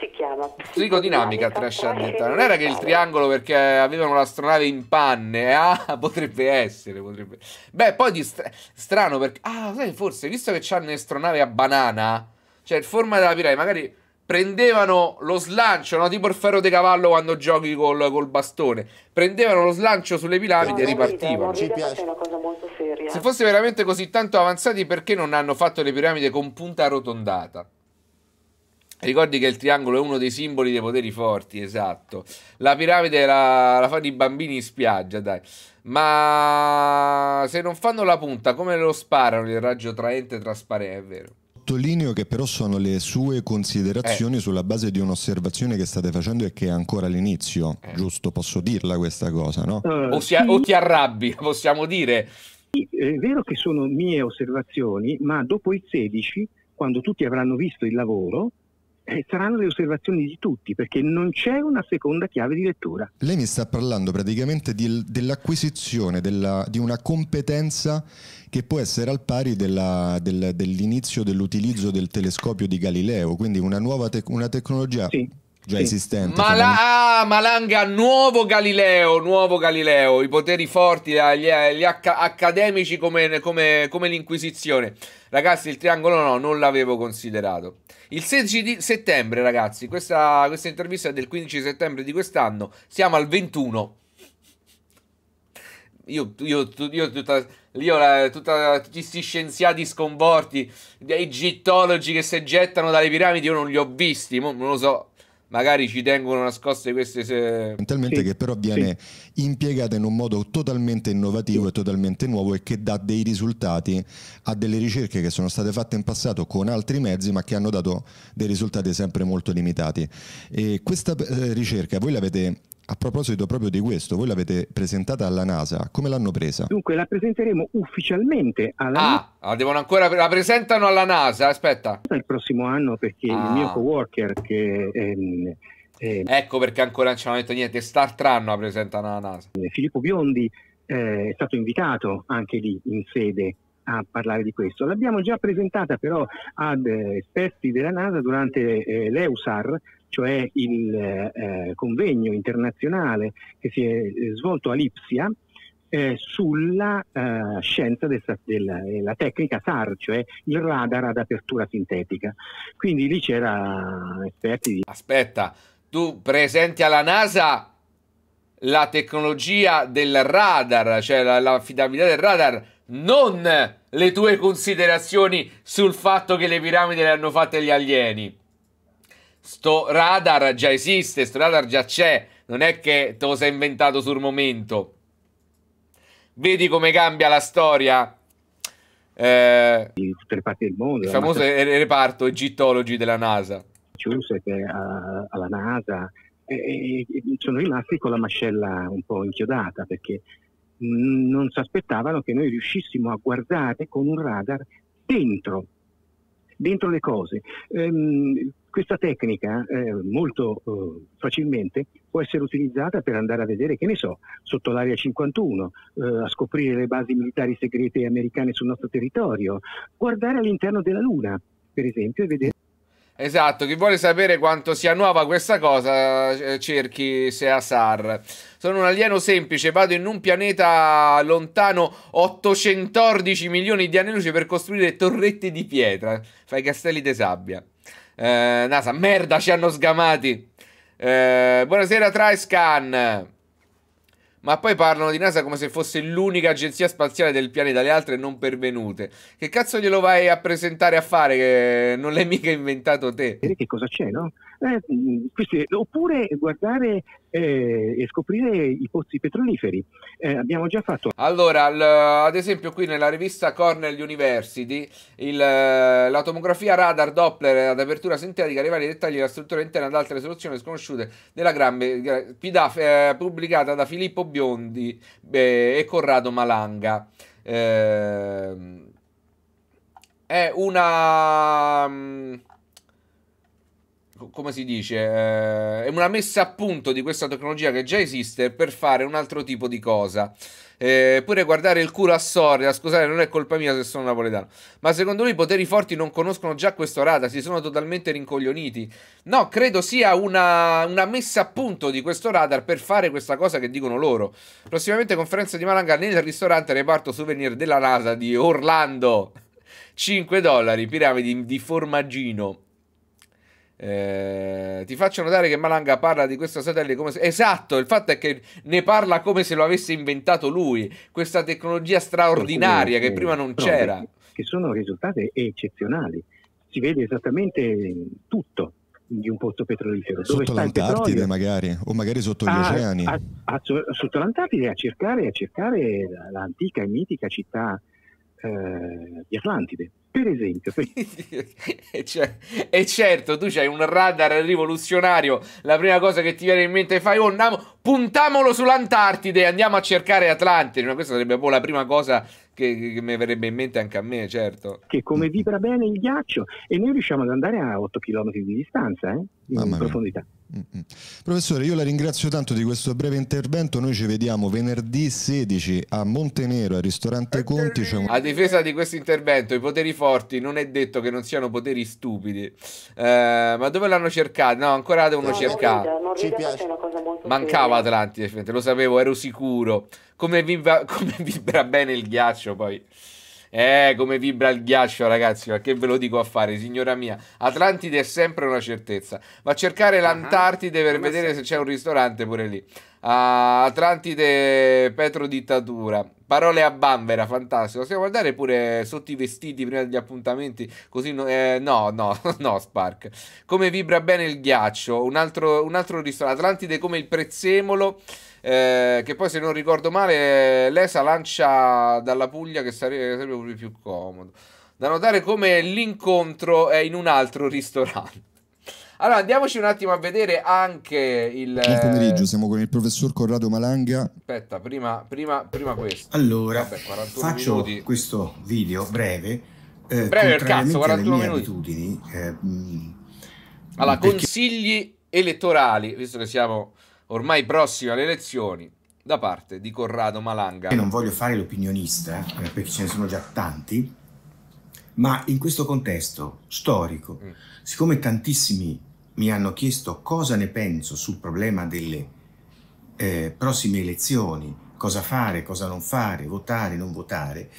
si chiama psicodinamica trascendentale. Non era che il triangolo perché avevano l'astronave in panne, eh? ah, potrebbe essere, potrebbe. Beh, poi di stra- strano perché ah, sai, forse visto che c'hanno l'astronave a banana, cioè in forma della piramide, magari prendevano lo slancio, no? tipo il ferro di cavallo quando giochi col, col bastone, prendevano lo slancio sulle piramidi no, e ripartivano. Ride, ride, Se fosse veramente così tanto avanzati, perché non hanno fatto le piramidi con punta arrotondata? Ricordi che il triangolo è uno dei simboli dei poteri forti, esatto. La piramide la, la fanno i bambini in spiaggia, dai. Ma se non fanno la punta, come lo sparano il raggio traente trasparente, è vero? Sottolineo che però sono le sue considerazioni eh. sulla base di un'osservazione che state facendo e che è ancora all'inizio, eh. giusto? Posso dirla questa cosa, no? Uh, o, si, sì. o ti arrabbi, possiamo dire. È vero che sono mie osservazioni, ma dopo il 16, quando tutti avranno visto il lavoro, eh, saranno le osservazioni di tutti perché non c'è una seconda chiave di lettura. Lei mi sta parlando praticamente di, dell'acquisizione della, di una competenza che può essere al pari della, del, dell'inizio dell'utilizzo del telescopio di Galileo, quindi una nuova tec- una tecnologia sì già sì. esistente. Mala- ah, Malanga, nuovo Galileo, nuovo Galileo, i poteri forti, ah, gli, eh, gli acc- accademici come, come, come, l'Inquisizione. Ragazzi, il triangolo no, non l'avevo considerato. Il 16 settembre, ragazzi, questa, questa intervista è del 15 settembre di quest'anno, siamo al 21. Io, io, io, tutta, io la, tutta, tutti questi scienziati sconvolti, dei egittologi che si gettano dalle piramidi, io non li ho visti, non lo so, magari ci tengono nascoste queste... Fondamentalmente sì, che però viene sì. impiegata in un modo totalmente innovativo sì. e totalmente nuovo e che dà dei risultati a delle ricerche che sono state fatte in passato con altri mezzi ma che hanno dato dei risultati sempre molto limitati. E questa eh, ricerca voi l'avete a proposito proprio di questo, voi l'avete presentata alla NASA, come l'hanno presa? Dunque la presenteremo ufficialmente alla ah, NASA. Ah, la devono ancora la presentano alla NASA, aspetta. Il prossimo anno perché ah. il mio coworker che ehm, ehm, Ecco perché ancora non ci hanno detto niente, Star Tran la presentano alla NASA. Eh, Filippo Biondi eh, è stato invitato anche lì in sede a parlare di questo. L'abbiamo già presentata però ad eh, esperti della NASA durante eh, l'EUSAR cioè il eh, convegno internazionale che si è eh, svolto a Lipsia eh, sulla eh, scienza della eh, tecnica SAR, cioè il radar ad apertura sintetica. Quindi lì c'era eh, esperti di... Aspetta, tu presenti alla NASA la tecnologia del radar, cioè l'affidabilità la del radar, non le tue considerazioni sul fatto che le piramidi le hanno fatte gli alieni sto radar già esiste, sto radar già c'è, non è che te lo sei inventato sul momento. Vedi come cambia la storia? Eh, in tutte le parti del mondo. Il famoso ma... reparto egittologi della NASA. Giuseppe eh, alla NASA e, e, sono rimasti con la mascella un po' inchiodata perché non si aspettavano che noi riuscissimo a guardare con un radar dentro dentro le cose. Ehm, questa tecnica eh, molto eh, facilmente può essere utilizzata per andare a vedere, che ne so, sotto l'area 51, eh, a scoprire le basi militari segrete americane sul nostro territorio, guardare all'interno della Luna, per esempio, e vedere... Esatto, chi vuole sapere quanto sia nuova questa cosa eh, cerchi Seasar. Sono un alieno semplice, vado in un pianeta lontano 814 milioni di anni luce per costruire torrette di pietra. Fai castelli di sabbia. Eh, NASA, merda, ci hanno sgamati. Eh, buonasera, Tryscan. Ma poi parlano di NASA come se fosse l'unica agenzia spaziale del pianeta, le altre non pervenute. Che cazzo glielo vai a presentare a fare che non l'hai mica inventato te? Che cosa c'è, no? Eh, mm, queste, oppure guardare eh, e scoprire i pozzi petroliferi. Eh, abbiamo già fatto. Allora, al, ad esempio, qui nella rivista Cornell University, il, eh, la tomografia radar Doppler ad apertura sintetica rivela i dettagli della struttura interna ad altre risoluzioni sconosciute della Gran eh, PIDAF, eh, pubblicata da Filippo Biondi e Corrado Malanga. Ehm, è una mm, come si dice, eh, è una messa a punto di questa tecnologia che già esiste per fare un altro tipo di cosa. Eh, pure guardare il culo a Soria, scusate, non è colpa mia se sono napoletano. Ma secondo lui i poteri forti non conoscono già questo radar, si sono totalmente rincoglioniti. No, credo sia una, una messa a punto di questo radar per fare questa cosa che dicono loro. Prossimamente conferenza di Malanga nel ristorante reparto souvenir della NASA di Orlando. 5 dollari, piramidi di formaggino. Eh, ti faccio notare che Malanga parla di questo satellite come se... Esatto, il fatto è che ne parla come se lo avesse inventato lui, questa tecnologia straordinaria che prima non c'era. Che sono risultati eccezionali, si vede esattamente tutto di un pozzo petrolifero. Sotto l'Antartide magari, o magari sotto gli ah, oceani. A, a, sotto l'Antartide a cercare, a cercare l'antica e mitica città eh, di Atlantide. Per esempio, e, cioè, e certo, tu c'hai un radar rivoluzionario. La prima cosa che ti viene in mente fai, oh, andiamo, puntamolo sull'Antartide, e andiamo a cercare Atlantide. Ma questa sarebbe la prima cosa che, che, mi verrebbe in mente anche a me, certo. Che come vibra bene il ghiaccio e noi riusciamo ad andare a 8 km di distanza, eh? in profondità. Mm-hmm. Professore, io la ringrazio tanto di questo breve intervento. Noi ci vediamo venerdì 16 a Montenero, al ristorante Conti. Un... A difesa di questo intervento, i poteri forti non è detto che non siano poteri stupidi. Eh, ma dove l'hanno cercato? No, ancora la devono no, cercare. Non rida, non rida Ci piace. Mancava Atlantide, lo sapevo, ero sicuro. Come, vi Come vibra bene il ghiaccio poi. Eh, come vibra il ghiaccio, ragazzi, ma che ve lo dico a fare, signora mia. Atlantide è sempre una certezza. Va a cercare ah. l'Antartide per come vedere sei? se c'è un ristorante pure lì. Uh, Atlantide Petro Dittatura. Parole a bambera, fantastico. Possiamo guardare pure sotto i vestiti prima degli appuntamenti. Così no, eh, no, no, no, Spark. Come vibra bene il ghiaccio. Un altro, un altro ristorante. Atlantide come il prezzemolo. Eh, che poi, se non ricordo male, l'ESA lancia dalla Puglia, che sarebbe, sarebbe più comodo. Da notare come l'incontro è in un altro ristorante. Allora, andiamoci un attimo a vedere anche il. Buon pomeriggio, eh, siamo con il professor Corrado Malanga. Aspetta, prima, prima, prima questo. Allora, Vabbè, faccio minuti. questo video breve. Eh, breve il cazzo, 41 minuti. Abitudini, eh, mm, allora, perché... consigli elettorali, visto che siamo ormai prossime alle elezioni da parte di Corrado Malanga. Io non voglio fare l'opinionista, eh, perché ce ne sono già tanti, ma in questo contesto storico, mm. siccome tantissimi mi hanno chiesto cosa ne penso sul problema delle eh, prossime elezioni, cosa fare, cosa non fare, votare, non votare,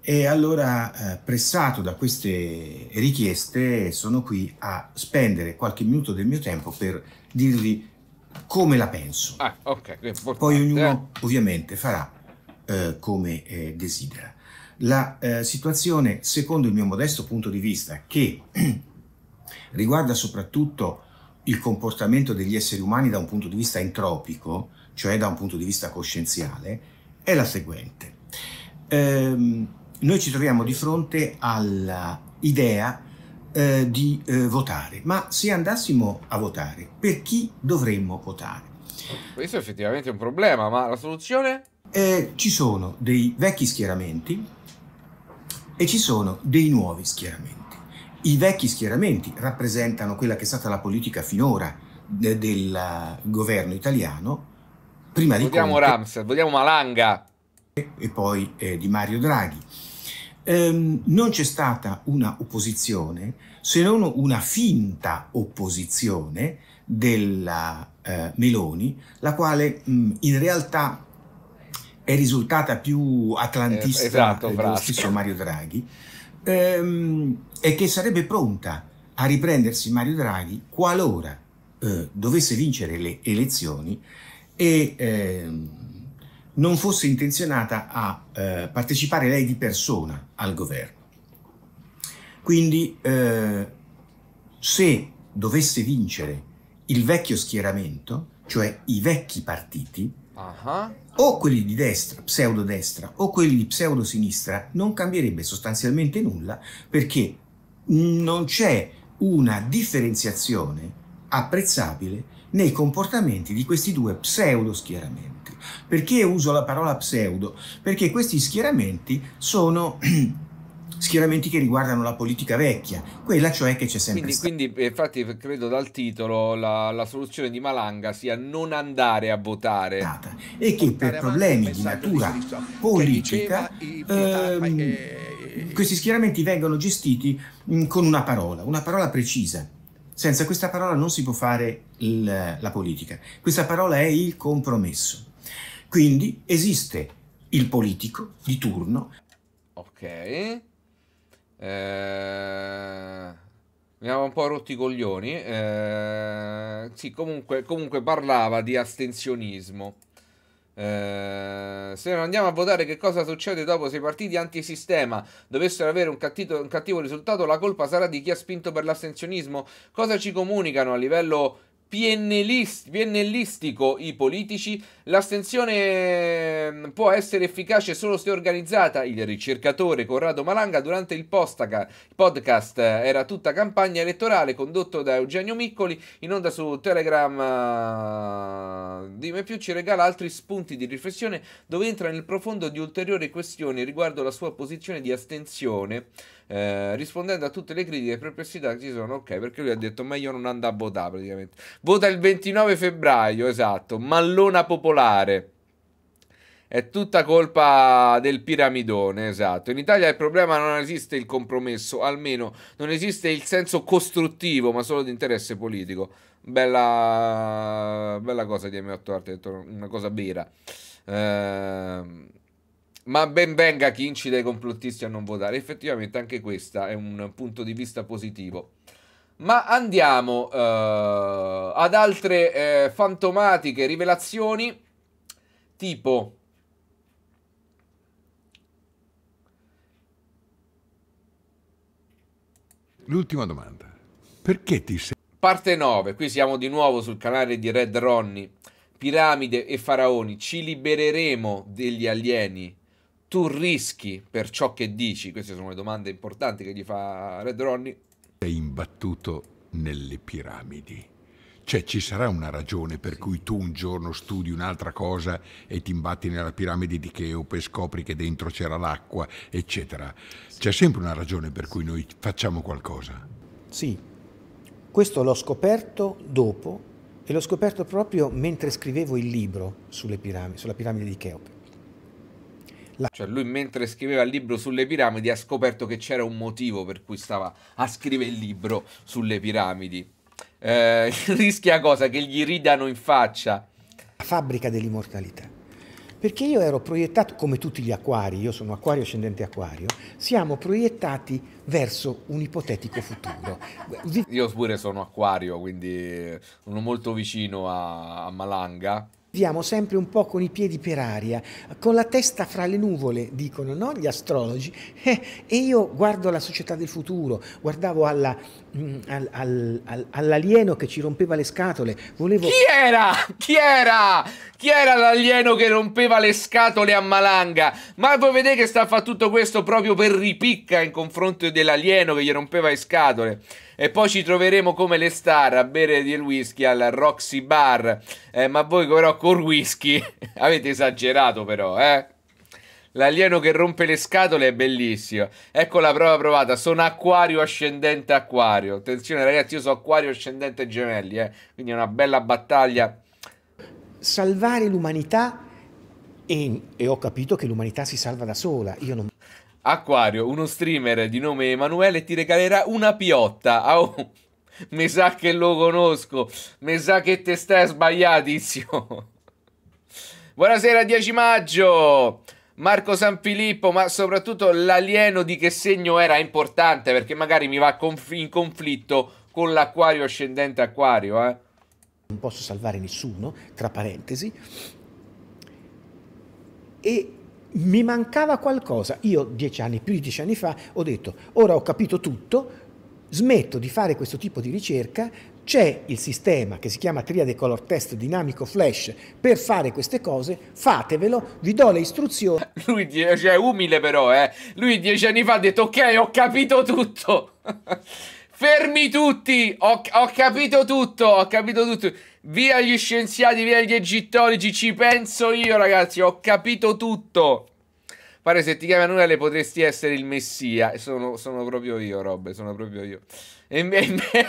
e allora, eh, pressato da queste richieste, sono qui a spendere qualche minuto del mio tempo per dirvi come la penso. Ah, okay, Poi ognuno eh. ovviamente farà eh, come eh, desidera. La eh, situazione, secondo il mio modesto punto di vista, che riguarda soprattutto il comportamento degli esseri umani da un punto di vista entropico, cioè da un punto di vista coscienziale, è la seguente. Ehm, noi ci troviamo di fronte all'idea eh, di eh, votare, ma se andassimo a votare, per chi dovremmo votare? Questo è effettivamente un problema, ma la soluzione? Eh, ci sono dei vecchi schieramenti e ci sono dei nuovi schieramenti. I vecchi schieramenti rappresentano quella che è stata la politica finora de- eh, del eh, governo italiano. Prima vogliamo di Conte, Ramsey, vogliamo Malanga. E poi eh, di Mario Draghi ehm, non c'è stata una opposizione, se non una finta opposizione della eh, Meloni, la quale mh, in realtà è risultata più atlantista eh, esatto, dello stesso Mario Draghi, ehm, e che sarebbe pronta a riprendersi Mario Draghi qualora eh, dovesse vincere le elezioni e ehm, non fosse intenzionata a eh, partecipare lei di persona al governo. Quindi eh, se dovesse vincere il vecchio schieramento, cioè i vecchi partiti, uh-huh. o quelli di destra, pseudo-destra, o quelli di pseudo-sinistra, non cambierebbe sostanzialmente nulla perché non c'è una differenziazione apprezzabile nei comportamenti di questi due pseudo schieramenti. Perché uso la parola pseudo? Perché questi schieramenti sono schieramenti che riguardano la politica vecchia, quella cioè che c'è sempre quindi, quindi eh, infatti credo dal titolo la, la, soluzione di Malanga sia non andare a votare e che per problemi di natura politica ehm, questi schieramenti vengono gestiti con una parola, una parola precisa. Senza questa parola non si può fare il, la politica. Questa parola è il compromesso. Quindi esiste il politico di turno. Ok. Eh, mi aveva un po' rotti i coglioni. Eh, sì, comunque, comunque parlava di astensionismo. Eh, se non andiamo a votare che cosa succede dopo se i partiti antisistema dovessero avere un, cattito, un cattivo risultato, la colpa sarà di chi ha spinto per l'astensionismo. Cosa ci comunicano a livello piennellistico i politici? L'astensione mm, può essere efficace solo se organizzata. Il ricercatore Corrado Malanga durante il podcast eh, era tutta campagna elettorale condotto da Eugenio Miccoli in onda su Telegram eh, di Me Più ci regala altri spunti di riflessione dove entra nel profondo di ulteriori questioni riguardo la sua posizione di astensione eh, rispondendo a tutte le critiche e perplessità che ci sono ok perché lui ha detto ma io non ando a votare praticamente vota il 29 febbraio esatto mallona popolare popolare. È tutta colpa del piramidone, esatto. In Italia il problema non esiste il compromesso, almeno non esiste il senso costruttivo, ma solo di interesse politico. Bella, bella cosa di M8 Arte, una cosa vera. Ehm, ma ben venga chi incide i complottisti a non votare. Effettivamente anche questo è un punto di vista positivo. Ma andiamo eh, ad altre eh, fantomatiche rivelazioni tipo L'ultima domanda. Perché ti sei... Parte 9, qui siamo di nuovo sul canale di Red Ronnie. Piramide e faraoni, ci libereremo degli alieni. Tu rischi per ciò che dici? Queste sono le domande importanti che gli fa Red Ronnie. Sei imbattuto nelle piramidi. Cioè, ci sarà una ragione per sì. cui tu un giorno studi un'altra cosa e ti imbatti nella piramide di Cheope, scopri che dentro c'era l'acqua, eccetera. Sì. C'è sempre una ragione per cui noi facciamo qualcosa. Sì, questo l'ho scoperto dopo e l'ho scoperto proprio mentre scrivevo il libro sulle piramide, sulla piramide di Cheope. La... Cioè lui mentre scriveva il libro sulle piramidi ha scoperto che c'era un motivo per cui stava a scrivere il libro sulle piramidi eh, rischia cosa? Che gli ridano in faccia. La fabbrica dell'immortalità. Perché io ero proiettato, come tutti gli acquari, io sono acquario ascendente acquario, siamo proiettati verso un ipotetico futuro. Io pure sono acquario, quindi sono molto vicino a, a Malanga, viviamo sempre un po' con i piedi per aria, con la testa fra le nuvole, dicono no? gli astrologi, eh, e io guardo la società del futuro, guardavo alla, mm, al, al, al, all'alieno che ci rompeva le scatole, volevo... Chi era? Chi era? Chi era l'alieno che rompeva le scatole a Malanga? Ma voi vedete che sta a fare tutto questo proprio per ripicca in confronto dell'alieno che gli rompeva le scatole? e poi ci troveremo come le star a bere del whisky al Roxy Bar. Eh, ma voi però col whisky avete esagerato però, eh? L'alieno che rompe le scatole è bellissimo. Ecco la prova provata. Sono acquario ascendente acquario. Attenzione ragazzi, io sono acquario ascendente gemelli, eh. Quindi è una bella battaglia. Salvare l'umanità e, e, ho capito che l'umanità si salva da sola. Io non Acquario, uno streamer di nome Emanuele ti regalerà una piotta. Oh, mi sa che lo conosco. Mi sa che te stai sbagliatissimo. Buonasera 10 maggio. Marco San Filippo, ma soprattutto l'alieno di che segno era importante perché magari mi va conf- in conflitto con l'acquario ascendente acquario, eh. Non posso salvare nessuno, tra parentesi. E mi mancava qualcosa. Io dieci anni, più di dieci anni fa, ho detto, ora ho capito tutto, smetto di fare questo tipo di ricerca, c'è il sistema che si chiama triade color test dinamico flash per fare queste cose, fatevelo, vi do le istruzioni. Lui cioè, è umile però, eh. Lui dieci anni fa ha detto ok, ho capito tutto. Fermi tutti! Ho, ho, capito tutto, ho capito tutto. Via gli scienziati, via gli egittologi, ci penso io, ragazzi, ho capito tutto. Pare se ti chiamano Nunale potresti essere il messia. Sono, sono proprio io, Rob, sono proprio io. E me,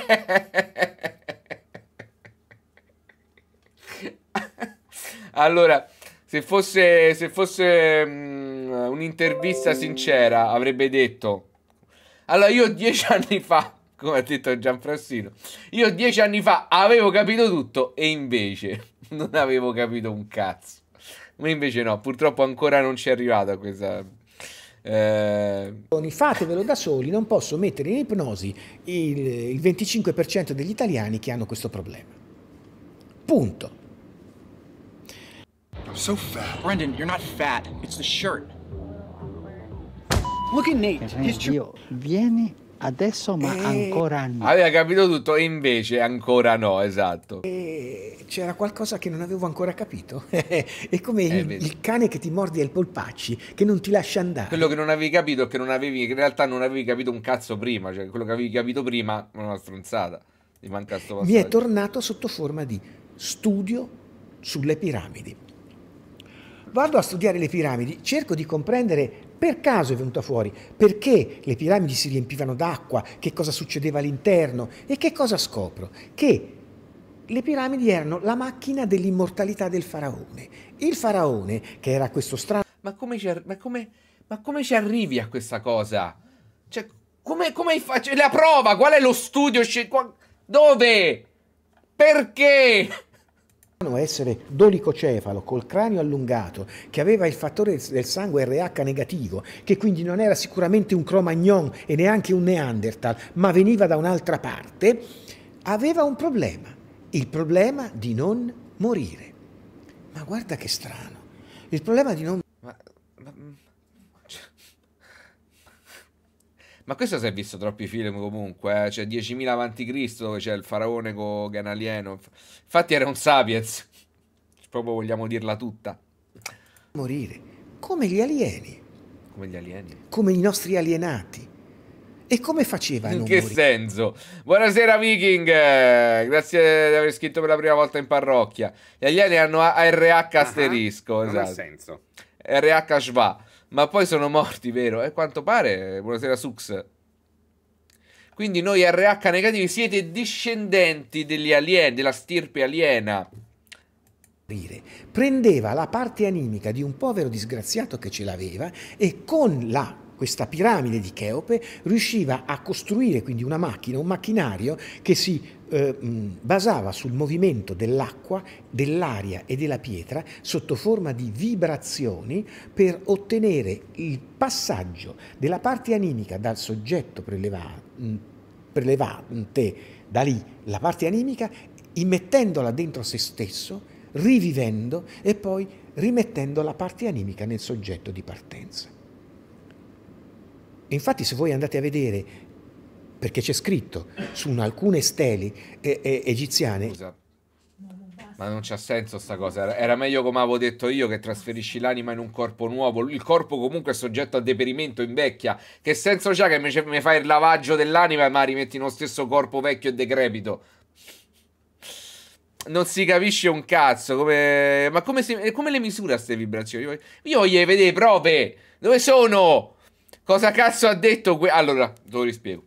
allora, se fosse, se fosse um, un'intervista sincera, avrebbe detto... Allora, io dieci anni fa come ha detto Gianfrassino. Io dieci anni fa avevo capito tutto e invece non avevo capito un cazzo. Ma invece no, purtroppo ancora non ci è arrivato a questa... Eh... Fatevelo da soli, non posso mettere in ipnosi il, il 25% degli italiani che hanno questo problema. Punto. I'm so fat. Brendan, you're not fat. It's the shirt. Look at Nate. Cioè, His Dio, vieni adesso ma e... Eh, ancora no. Aveva capito tutto e invece ancora no, esatto. E eh, c'era qualcosa che non avevo ancora capito. è come eh, il, il, cane che ti mordi il polpacci, che non ti lascia andare. Quello che non avevi capito è che non avevi, in realtà non avevi capito un cazzo prima, cioè quello che avevi capito prima è una stronzata. Mi manca sto Mi è tornato sotto forma di studio sulle piramidi. Vado a studiare le piramidi, cerco di comprendere per caso è venuta fuori perché le piramidi si riempivano d'acqua, che cosa succedeva all'interno e che cosa scopro? Che le piramidi erano la macchina dell'immortalità del faraone. Il faraone, che era questo strano... Ma come ci, ma come, ma come ci arrivi a questa cosa? Cioè, come, come faccio? La prova? Qual è lo studio? Dove? Perché? essere dolicocefalo col cranio allungato che aveva il fattore del sangue RH negativo che quindi non era sicuramente un Cro-Magnon e neanche un Neanderthal ma veniva da un'altra parte aveva un problema il problema di non morire ma guarda che strano il problema di non ma, ma, Ma questo si è visto troppi film comunque, eh? cioè 10.000 avanti Cristo dove c'è il faraone con alieno. Infatti era un sapiens, proprio vogliamo dirla tutta. Morire, come gli alieni. Come gli alieni. Come i nostri alienati. E come faceva? In che morire? senso? Buonasera Viking, grazie di aver scritto per la prima volta in parrocchia. Gli alieni hanno RH asterisco, uh -huh. esatto. Non ha esatto. senso. RH schwa ma poi sono morti, vero? E eh, quanto pare, buonasera Sux. Quindi noi RH negativi siete discendenti degli alieni, della stirpe aliena. Prendeva la parte animica di un povero disgraziato che ce l'aveva e con la questa piramide di Cheope, riusciva a costruire quindi una macchina, un macchinario che si eh, mm, basava sul movimento dell'acqua, dell'aria e della pietra sotto forma di vibrazioni per ottenere il passaggio della parte animica dal soggetto preleva, mm, prelevante da lì la parte animica, immettendola dentro se stesso, rivivendo e poi rimettendo la parte animica nel soggetto di partenza. Infatti se voi andate a vedere, perché c'è scritto su alcune steli eh, eh, egiziane... Scusa. Ma non c'ha senso sta cosa. Era meglio come avevo detto io che trasferisci l'anima in un corpo nuovo. Il corpo comunque è soggetto a deperimento, invecchia. Che senso c'ha che invece mi fai il lavaggio dell'anima ma rimetti nello stesso corpo vecchio e decrepito? Non si capisce un cazzo. Come... Ma come, si... come le misura queste vibrazioni? Io voglio vedere prove. Dove sono? Cosa cazzo ha detto? Que- allora, te lo rispiego.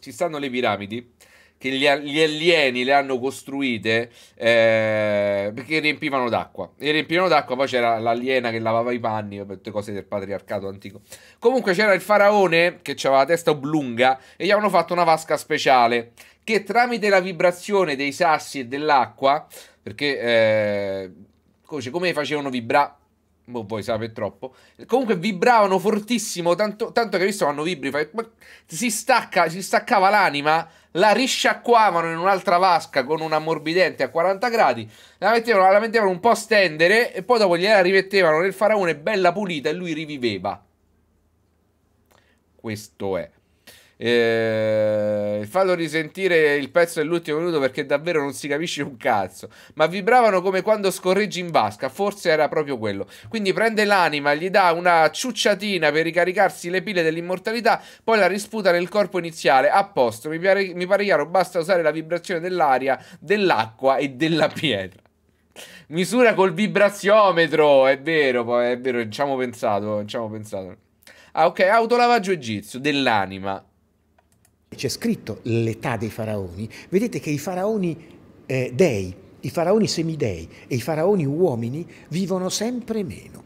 Ci stanno le piramidi che gli, gli alieni le hanno costruite eh, perché riempivano d'acqua. E riempivano d'acqua, poi c'era l'aliena che lavava i panni, tutte cose del patriarcato antico. Comunque c'era il faraone che aveva la testa oblunga e gli avevano fatto una vasca speciale che tramite la vibrazione dei sassi e dell'acqua, perché eh, come facevano vibrare Boh, voi sapete troppo. Comunque vibravano fortissimo, tanto, tanto che hai visto quando vibri, fai, si, stacca, si staccava l'anima, la risciacquavano in un'altra vasca con un ammorbidente a 40 gradi, la mettevano, la mettevano un po' a stendere e poi dopo gliela rimettevano nel faraone bella pulita e lui riviveva. Questo è. Eh, fallo risentire il pezzo dell'ultimo minuto perché davvero non si capisce un cazzo. Ma vibravano come quando scorreggi in vasca, forse era proprio quello. Quindi prende l'anima, gli dà una ciucciatina per ricaricarsi le pile dell'immortalità, poi la risputa nel corpo iniziale. A posto, mi pare, mi pare chiaro, basta usare la vibrazione dell'aria, dell'acqua e della pietra. Misura col vibraziometro, è vero, è vero, ci abbiamo pensato, ci abbiamo pensato. Ah ok, autolavaggio egizio dell'anima c'è scritto l'età dei faraoni, vedete che i faraoni eh, dei, i faraoni semidei e i faraoni uomini vivono sempre meno.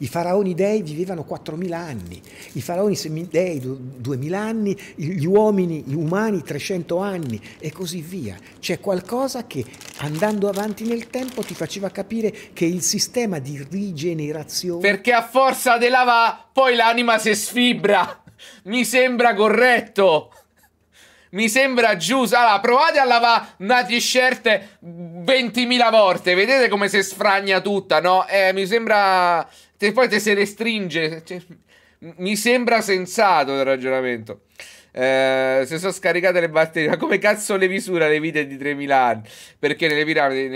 I faraoni dei vivevano 4.000 anni, i faraoni semidei 2.000 anni, gli uomini, gli umani 300 anni e così via. C'è qualcosa che andando avanti nel tempo ti faceva capire che il sistema di rigenerazione... Perché a forza di lava poi l'anima si sfibra. Mi sembra corretto. Mi sembra giusto. Allora, provate a lavare una t-shirt 20.000 volte. Vedete come si sfragna tutta, no? Eh, mi sembra... Te, poi te se restringe. Cioè, mi sembra sensato il ragionamento. Eh, se sono scaricate le batterie, ma come cazzo le misura le vite di 3000 anni? Perché nelle piramidi,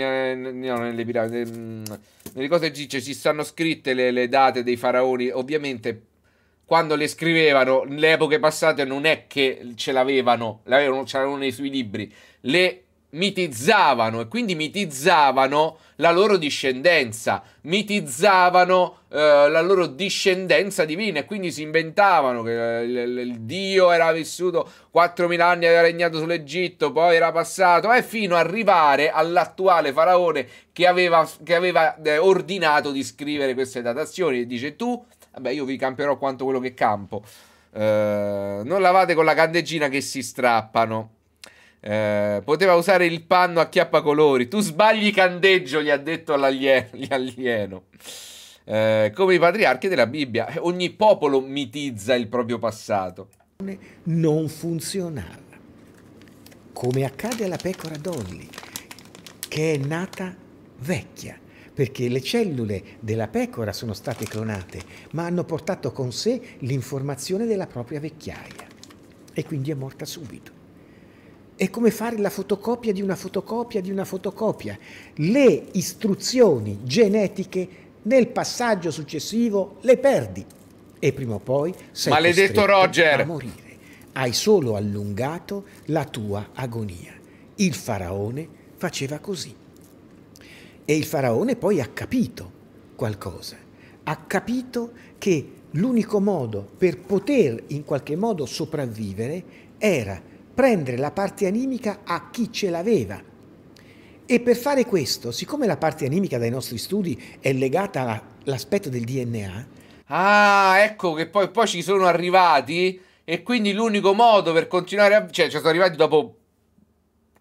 no, nelle piramidi, mm, nelle cose gicce ci stanno scritte le, le date dei faraoni, ovviamente quando le scrivevano, le epoche passate non è che ce l'avevano, l'avevano ce l'avevano nei suoi libri, le mitizzavano e quindi mitizzavano la loro discendenza, mitizzavano eh, la loro discendenza divina e quindi si inventavano che eh, il, il, il Dio era vissuto 4.000 anni, aveva regnato sull'Egitto, poi era passato e eh, fino ad arrivare all'attuale faraone che aveva, che aveva eh, ordinato di scrivere queste datazioni e dice tu vabbè io vi camperò quanto quello che campo. Eh, non lavate con la candeggina che si strappano. Eh, poteva usare il panno a chiappacolori. Tu sbagli candeggio, gli ha detto l'alieno. Eh, come i patriarchi della Bibbia, eh, ogni popolo mitizza il proprio passato. Non funzionava. Come accade alla pecora Dolly, che è nata vecchia perché le cellule della pecora sono state clonate, ma hanno portato con sé l'informazione della propria vecchiaia e quindi è morta subito. È come fare la fotocopia di una fotocopia di una fotocopia. Le istruzioni genetiche nel passaggio successivo le perdi e prima o poi sei Maledetto Roger. a morire. Hai solo allungato la tua agonia. Il faraone faceva così. E il faraone poi ha capito qualcosa, ha capito che l'unico modo per poter in qualche modo sopravvivere era prendere la parte animica a chi ce l'aveva. E per fare questo, siccome la parte animica dai nostri studi è legata all'aspetto del DNA, ah, ecco che poi, poi ci sono arrivati e quindi l'unico modo per continuare a... cioè ci sono arrivati dopo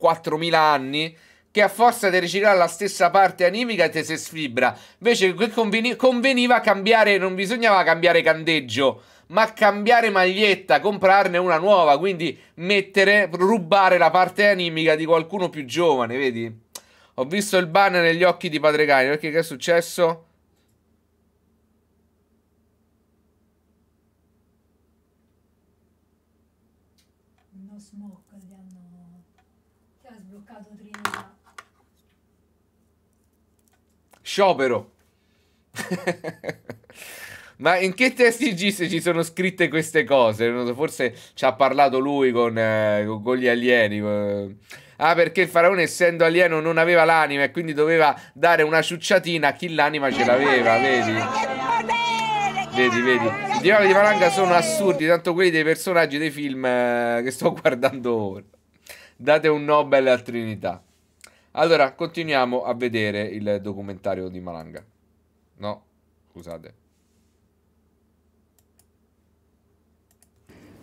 4.000 anni che a forza di riciclare la stessa parte animica te si sfibra. Invece conveni conveniva cambiare, non bisognava cambiare candeggio, ma cambiare maglietta, comprarne una nuova, quindi mettere, rubare la parte animica di qualcuno più giovane, vedi? Ho visto il banner negli occhi di Padre Cani, perché che è successo? Sciopero. Ma in che testi TSG ci sono scritte queste cose? Forse ci ha parlato lui con, eh, con gli alieni. Ah, perché il faraone, essendo alieno, non aveva l'anima e quindi doveva dare una ciucciatina a chi l'anima ce l'aveva, vedi? Vedi, vedi. I diavoli di Valanga sono assurdi, tanto quelli dei personaggi dei film eh, che sto guardando ora. Date un Nobel a Trinità. Allora, continuiamo a vedere il documentario di Malanga. No, scusate.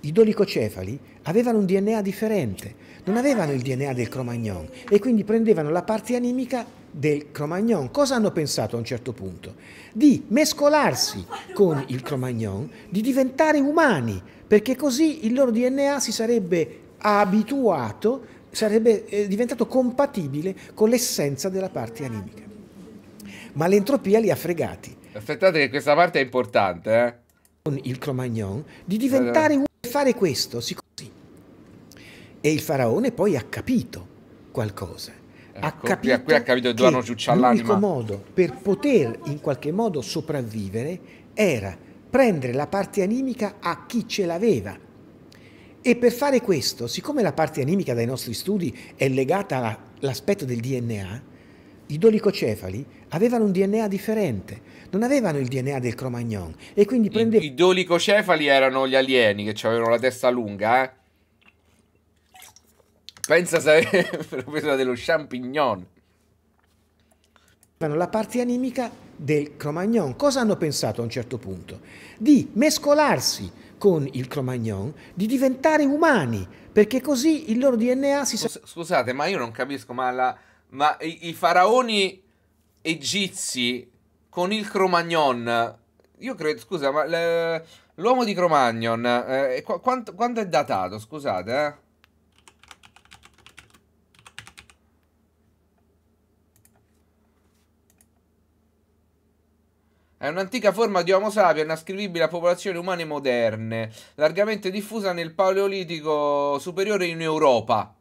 I dolicocefali avevano un DNA differente, non avevano il DNA del Cro-Magnon e quindi prendevano la parte animica del Cro-Magnon. Cosa hanno pensato a un certo punto? Di mescolarsi con il Cro-Magnon, di diventare umani, perché così il loro DNA si sarebbe abituato sarebbe eh, diventato compatibile con l'essenza della parte animica. Ma l'entropia li ha fregati. Aspettate che questa parte è importante, eh? Con il Cro-Magnon di diventare eh. un... e fare questo, sì così. E il faraone poi ha capito qualcosa. Ecco, ha capito qui, ha capito Giovanni L'unico modo per poter in qualche modo sopravvivere era prendere la parte animica a chi ce l'aveva, e per fare questo, siccome la parte animica dai nostri studi è legata all'aspetto del DNA, i dolicocefali avevano un DNA differente, non avevano il DNA del Cro-Magnon e quindi prendevano... I, I, dolicocefali erano gli alieni che avevano la testa lunga, eh? Pensa se avessero preso dello champignon. La parte animica del Cro-Magnon. Cosa hanno pensato a un certo punto? Di mescolarsi con il Cro-Magnon di diventare umani, perché così il loro DNA si... Scusate, ma io non capisco, ma, la, ma i, i, faraoni egizi con il Cro-Magnon, io credo, scusa, ma l'uomo di Cro-Magnon, eh, quanto, quanto, è datato, scusate, eh? È un'antica forma di Homo sapiens ascrivibile a popolazioni umane moderne, largamente diffusa nel Paleolitico superiore in Europa.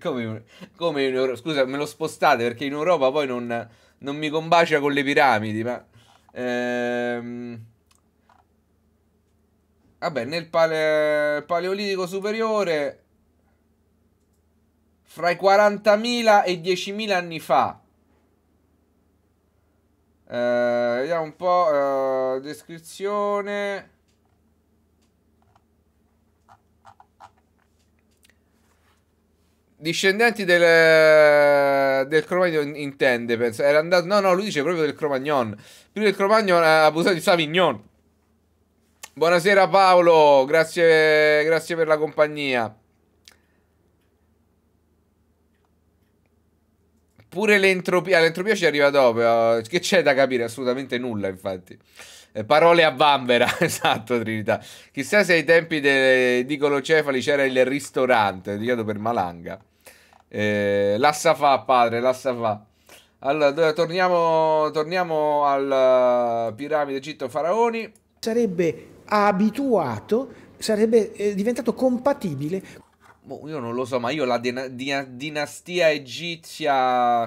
come, come, in Europa? Scusa, me lo spostate perché in Europa poi non, non mi combacia con le piramidi, ma... Ehm... Vabbè, nel pale... Paleolitico superiore, fra i 40.000 e 10.000 anni fa. Eh, vediamo un po'. Eh, descrizione. Discendenti del, del Cromagnon intende, penso. Era andato, no, no, lui dice proprio del Cromagnon. Prima del Cromagnon ha eh, abusato di Savignon. Buonasera Paolo, grazie, grazie per la compagnia. Pure l'entropia, ah, l'entropia ci arriva dopo, eh, che c'è da capire? Assolutamente nulla, infatti. Eh, parole a vanvera, esatto Trinità. Chissà se ai tempi de... di Colocefali c'era il ristorante, dedicato per Malanga. Eh, lassa fa, padre, lassa fa. Allora, torniamo, torniamo al eh, piramide Egitto Faraoni. Sarebbe abituato, sarebbe diventato compatibile boh, io non lo so, ma io la dina- dina- dinastia egizia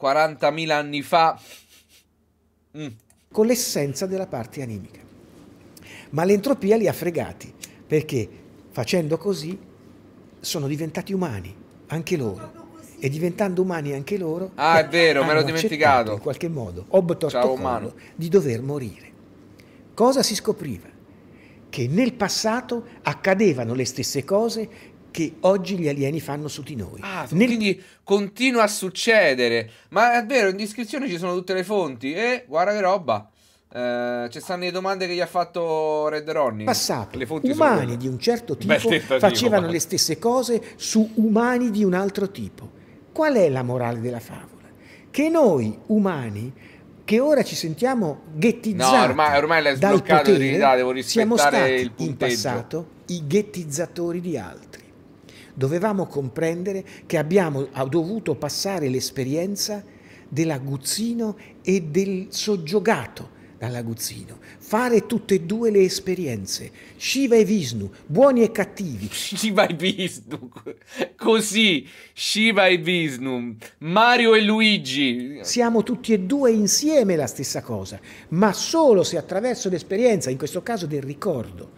40.000 anni fa... Mm. Con l'essenza della parte animica. Ma l'entropia li ha fregati, perché facendo così sono diventati umani, anche loro. E diventando umani anche loro... Ah, è vero, me l'ho dimenticato. In qualche modo, obtorto di dover morire. Cosa si scopriva? che nel passato accadevano le stesse cose che oggi gli alieni fanno su di noi. Ah, Nel... quindi continua a succedere. Ma è vero, in descrizione ci sono tutte le fonti. E eh, guarda che roba. Eh, ci stanno le domande che gli ha fatto Red Ronnie. Passato, le fonti umani di un certo tipo facevano le stesse cose su umani di un altro tipo. Qual è la morale della favola? Che noi umani che ora ci sentiamo ghettizzati. No, ormai, ormai l'hai sbloccato potere, in realtà, devo rispettare siamo stati il in passato i ghettizzatori di altri dovevamo comprendere che abbiamo dovuto passare l'esperienza dell'aguzzino e del soggiogato dall'aguzzino, fare tutte e due le esperienze, Shiva e Vishnu, buoni e cattivi. Shiva e Vishnu, così, Shiva e Vishnu, Mario e Luigi. Siamo tutti e due insieme la stessa cosa, ma solo se attraverso l'esperienza, in questo caso del ricordo,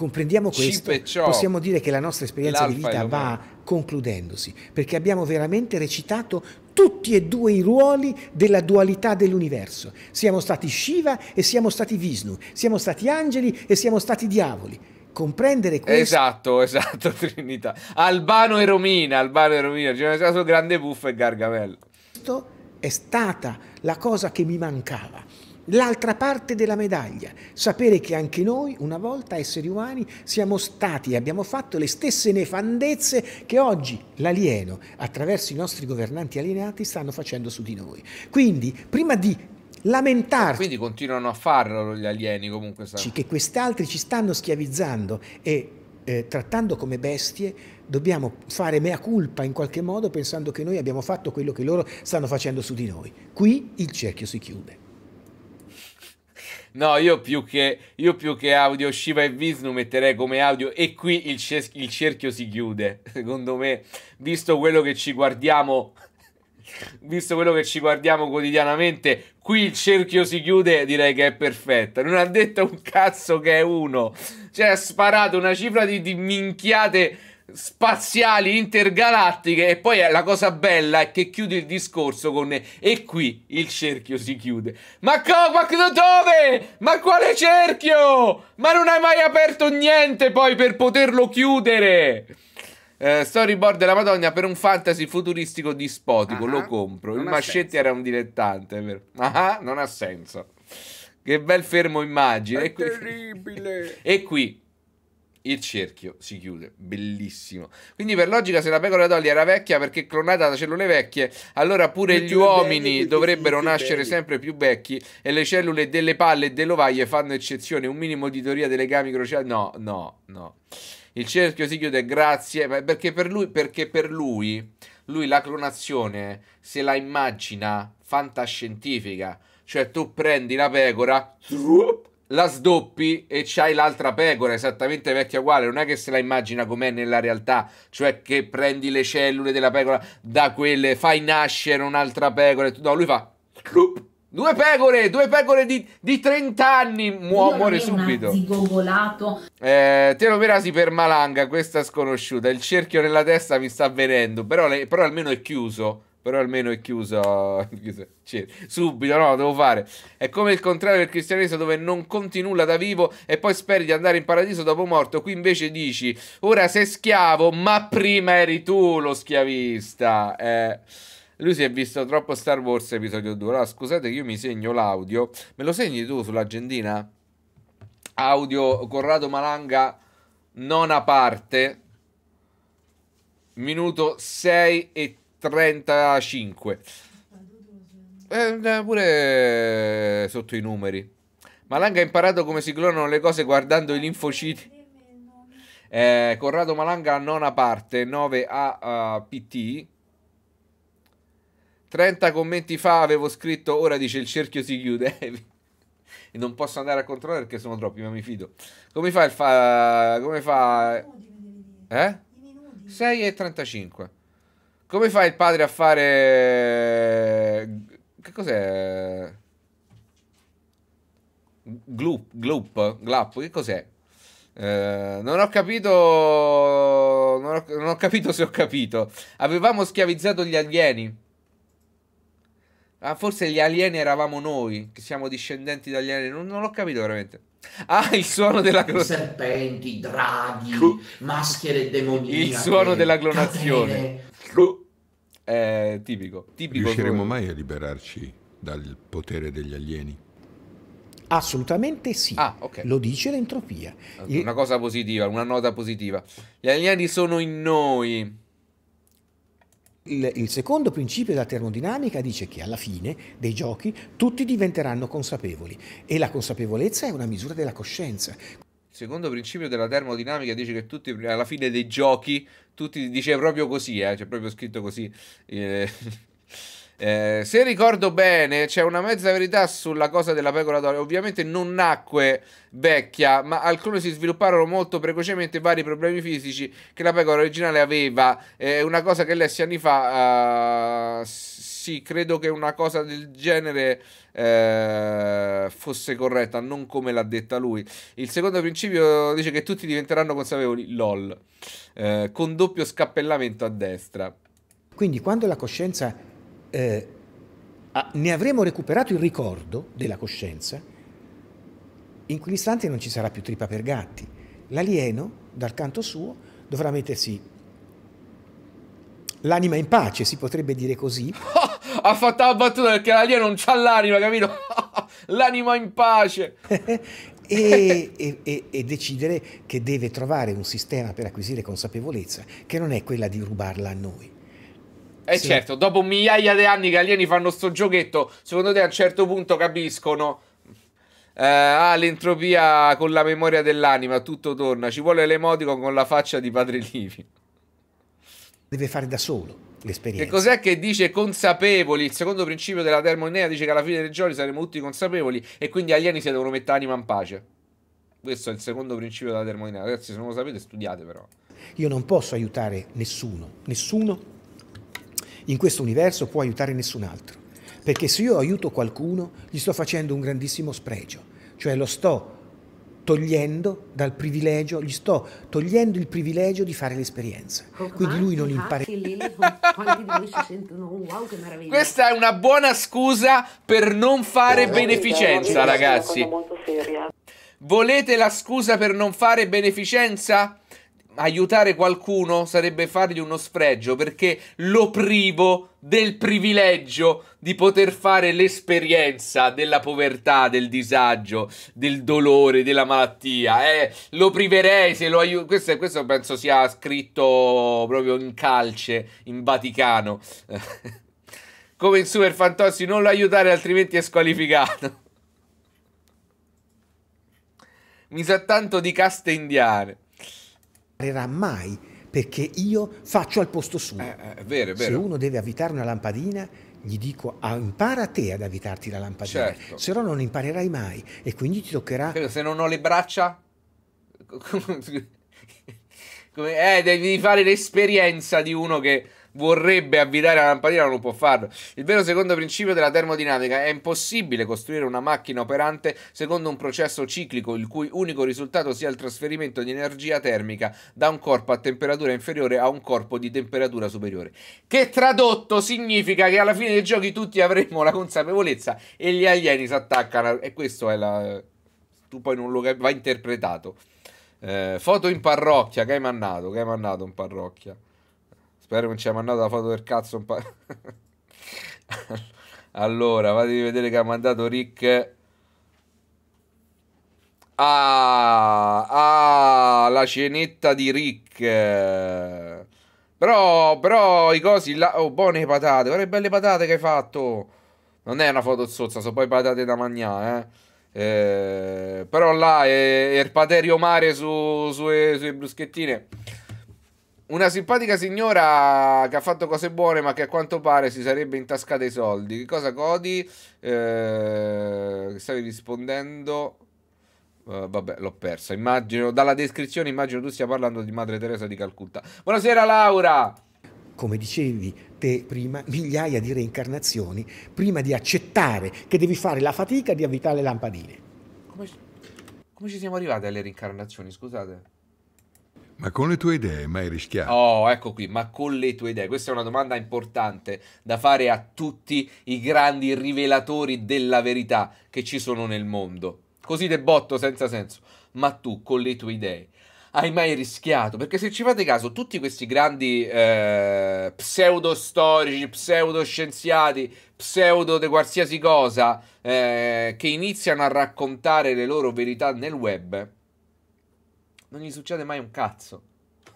comprendiamo questo, possiamo dire che la nostra esperienza di vita va concludendosi, perché abbiamo veramente recitato tutti e due i ruoli della dualità dell'universo. Siamo stati Shiva e siamo stati Vishnu, siamo stati angeli e siamo stati diavoli comprendere questo. Esatto, esatto, Trinità. Albano e Romina, Albano e Romina, c'è stato grande buffo e Gargamello. Questo è stata la cosa che mi mancava l'altra parte della medaglia, sapere che anche noi, una volta esseri umani, siamo stati e abbiamo fatto le stesse nefandezze che oggi l'alieno, attraverso i nostri governanti alienati, stanno facendo su di noi. Quindi, prima di lamentarsi... Quindi continuano a farlo gli alieni comunque. Sa. Che quest'altri ci stanno schiavizzando e eh, trattando come bestie, dobbiamo fare mea culpa in qualche modo pensando che noi abbiamo fatto quello che loro stanno facendo su di noi. Qui il cerchio si chiude. No, io più che, io più che audio Shiva e Visnu metterei come audio e qui il, cer- il cerchio si chiude, secondo me, visto quello che ci guardiamo visto quello che ci guardiamo quotidianamente, qui il cerchio si chiude, direi che è perfetta. Non ha detto un cazzo che è uno. Cioè, ha sparato una cifra di, di minchiate spaziali intergalattiche e poi la cosa bella è che chiude il discorso con e qui il cerchio si chiude ma Kovac da dove? ma quale cerchio? ma non hai mai aperto niente poi per poterlo chiudere eh, storyboard della Madonna per un fantasy futuristico dispotico. Uh -huh. Lo ah, compro. Non il Mascetti senso. era un dilettante, vero? uh ah, -huh, ah, non ha senso. Che bel fermo immagine. È e qui... terribile. e qui il cerchio si chiude, bellissimo. Quindi per logica se la pecora d'olio era vecchia perché clonata da cellule vecchie, allora pure gli uomini belli, dovrebbero belli, nascere sempre più vecchi e le cellule delle palle e delle ovaie fanno eccezione. Un minimo di teoria dei legami crociali. No, no, no. Il cerchio si chiude grazie, perché per lui, perché per lui, lui la clonazione se la immagina fantascientifica. Cioè tu prendi la pecora... Trup, la sdoppi e c'hai l'altra pecora esattamente vecchia uguale, non è che se la immagina com'è nella realtà, cioè che prendi le cellule della pecora da quelle, fai nascere un'altra pecora, e tu, no, lui fa due pecore, due pecore di, di 30 anni, muore subito. te lo verasi per Malanga, questa sconosciuta, il cerchio nella testa mi sta venendo, però, le, però almeno è chiuso però almeno è chiusa. Subito, no, devo fare. È come il contrario del cristianesimo dove non conti nulla da vivo e poi speri di andare in paradiso dopo morto. Qui invece dici, ora sei schiavo, ma prima eri tu lo schiavista. Eh. Lui si è visto troppo Star Wars episodio 2. Allora, scusate che io mi segno l'audio. Me lo segni tu sull'agendina? Audio Corrado Malanga, nona parte, minuto 6 e 35. Eh, eh, pure sotto i numeri. Malanga ha imparato come si clonano le cose guardando i linfociti. Eh, Corrado Malanga, nona parte, 9 a uh, PT. 30 commenti fa avevo scritto, ora dice il cerchio si chiude. e non posso andare a controllare perché sono troppi, ma mi fido. Come fa il fa... Come fa... Eh? 6 e 35. Come fa il padre a fare... Che cos'è? Gloop, gloop, glap, che cos'è? Eh, non ho capito. Non ho, non ho, capito se ho capito. Avevamo schiavizzato gli alieni. Ah, forse gli alieni eravamo noi, che siamo discendenti dagli alieni. Non, non ho capito veramente. Ah, il suono della clonazione. Serpenti, draghi, maschere demoniache. Il suono della clonazione. Catene. È tipico. tipico Riusciremo mai a liberarci dal potere degli alieni? Assolutamente sì. Ah, okay. Lo dice l'entropia. Una cosa positiva, una nota positiva. Gli alieni sono in noi. Il, il, secondo principio della termodinamica dice che alla fine dei giochi tutti diventeranno consapevoli e la consapevolezza è una misura della coscienza. Il secondo principio della termodinamica dice che tutti alla fine dei giochi tutti dice proprio così, eh, c'è proprio scritto così. Eh, eh, se ricordo bene, c'è una mezza verità sulla cosa della pecora d'oro. Ovviamente non nacque vecchia, ma al si svilupparono molto precocemente vari problemi fisici che la pecora originale aveva. È eh, una cosa che lessi anni fa. Uh, sì, credo che una cosa del genere eh, fosse corretta, non come l'ha detta lui. Il secondo principio dice che tutti diventeranno consapevoli, lol, eh, con doppio scappellamento a destra. Quindi quando la coscienza, eh, ne avremo recuperato il ricordo della coscienza, in quell'istante non ci sarà più tripa per gatti. L'alieno, dal canto suo, dovrà mettersi l'anima in pace, si potrebbe dire così. ha fatto la battuta perché la non c'ha l'anima, capito? l'anima in pace. E, e, e, decidere che deve trovare un sistema per acquisire consapevolezza che non è quella di rubarla a noi. E eh Se... certo, dopo migliaia di anni che alieni fanno sto giochetto, secondo te a un certo punto capiscono... Eh, ah, l'entropia con la memoria dell'anima, tutto torna. Ci vuole l'emoticon con la faccia di Padre Livi. Deve fare da solo l'esperienza. Che cos'è che dice consapevoli? Il secondo principio della termonea dice che alla fine dei giorni saremo tutti consapevoli e quindi gli alieni si devono mettere anima in pace. Questo è il secondo principio della termonea. Ragazzi, se non lo sapete, studiate però. Io non posso aiutare nessuno, nessuno in questo universo può aiutare nessun altro. Perché se io aiuto qualcuno, gli sto facendo un grandissimo spregio, cioè lo sto togliendo dal privilegio, gli sto togliendo il privilegio di fare l'esperienza. Quindi lui non impara. Questa è una buona scusa per non fare no, beneficenza, ragazzi. Volete la scusa per non fare beneficenza? aiutare qualcuno sarebbe fargli uno sfregio perché lo privo del privilegio di poter fare l'esperienza della povertà, del disagio, del dolore, della malattia. Eh, lo priverei se lo aiuto. Questo, questo, penso sia scritto proprio in calce, in Vaticano. Come in Super Fantossi, non lo aiutare altrimenti è squalificato. Mi sa tanto di caste indiane imparerà mai perché io faccio al posto suo. Eh, eh è vero, è vero. Se uno deve avvitare una lampadina, gli dico ah, impara a te ad avvitarti la lampadina, certo. se no non imparerai mai e quindi ti toccherà... Se non ho le braccia... Come, eh, devi fare l'esperienza di uno che vorrebbe avvirare la lampadina non può farlo. Il vero secondo principio della termodinamica è impossibile costruire una macchina operante secondo un processo ciclico il cui unico risultato sia il trasferimento di energia termica da un corpo a temperatura inferiore a un corpo di temperatura superiore. Che tradotto significa che alla fine dei giochi tutti avremo la consapevolezza e gli alieni si attaccano e questo è la... tu poi non lo capisci, va interpretato. Eh, foto in parrocchia, che hai mannato, che hai mannato in parrocchia. Spero non ci ha mandato la foto del cazzo un pa- Allora, fatevi vedere che ha mandato Rick. Ah, ah, la cenetta di Rick. Però, però, i cosi là... Oh, buone patate, guarda che belle patate che hai fatto. Non è una foto sozza, sono poi patate da mangiare, eh. Eh, però là è, è il paterio mare su, su, sulle bruschettine una simpatica signora che ha fatto cose buone, ma che a quanto pare si sarebbe intascata i soldi. Che cosa godi? Eh, stavi rispondendo. Uh, vabbè, l'ho persa. Immagino, dalla descrizione immagino tu stia parlando di Madre Teresa di Calcutta. Buonasera Laura! Come dicevi te prima, migliaia di reincarnazioni prima di accettare che devi fare la fatica di avvitare le lampadine. Come, come ci siamo arrivati alle reincarnazioni, scusate? Ma con le tue idee mai rischiato? Oh, ecco qui, ma con le tue idee? Questa è una domanda importante da fare a tutti i grandi rivelatori della verità che ci sono nel mondo. Così de botto, senza senso. Ma tu, con le tue idee, hai mai rischiato? Perché se ci fate caso, tutti questi grandi eh, pseudostorici, pseudoscienziati, pseudo di qualsiasi cosa, eh, che iniziano a raccontare le loro verità nel web non gli succede mai un cazzo.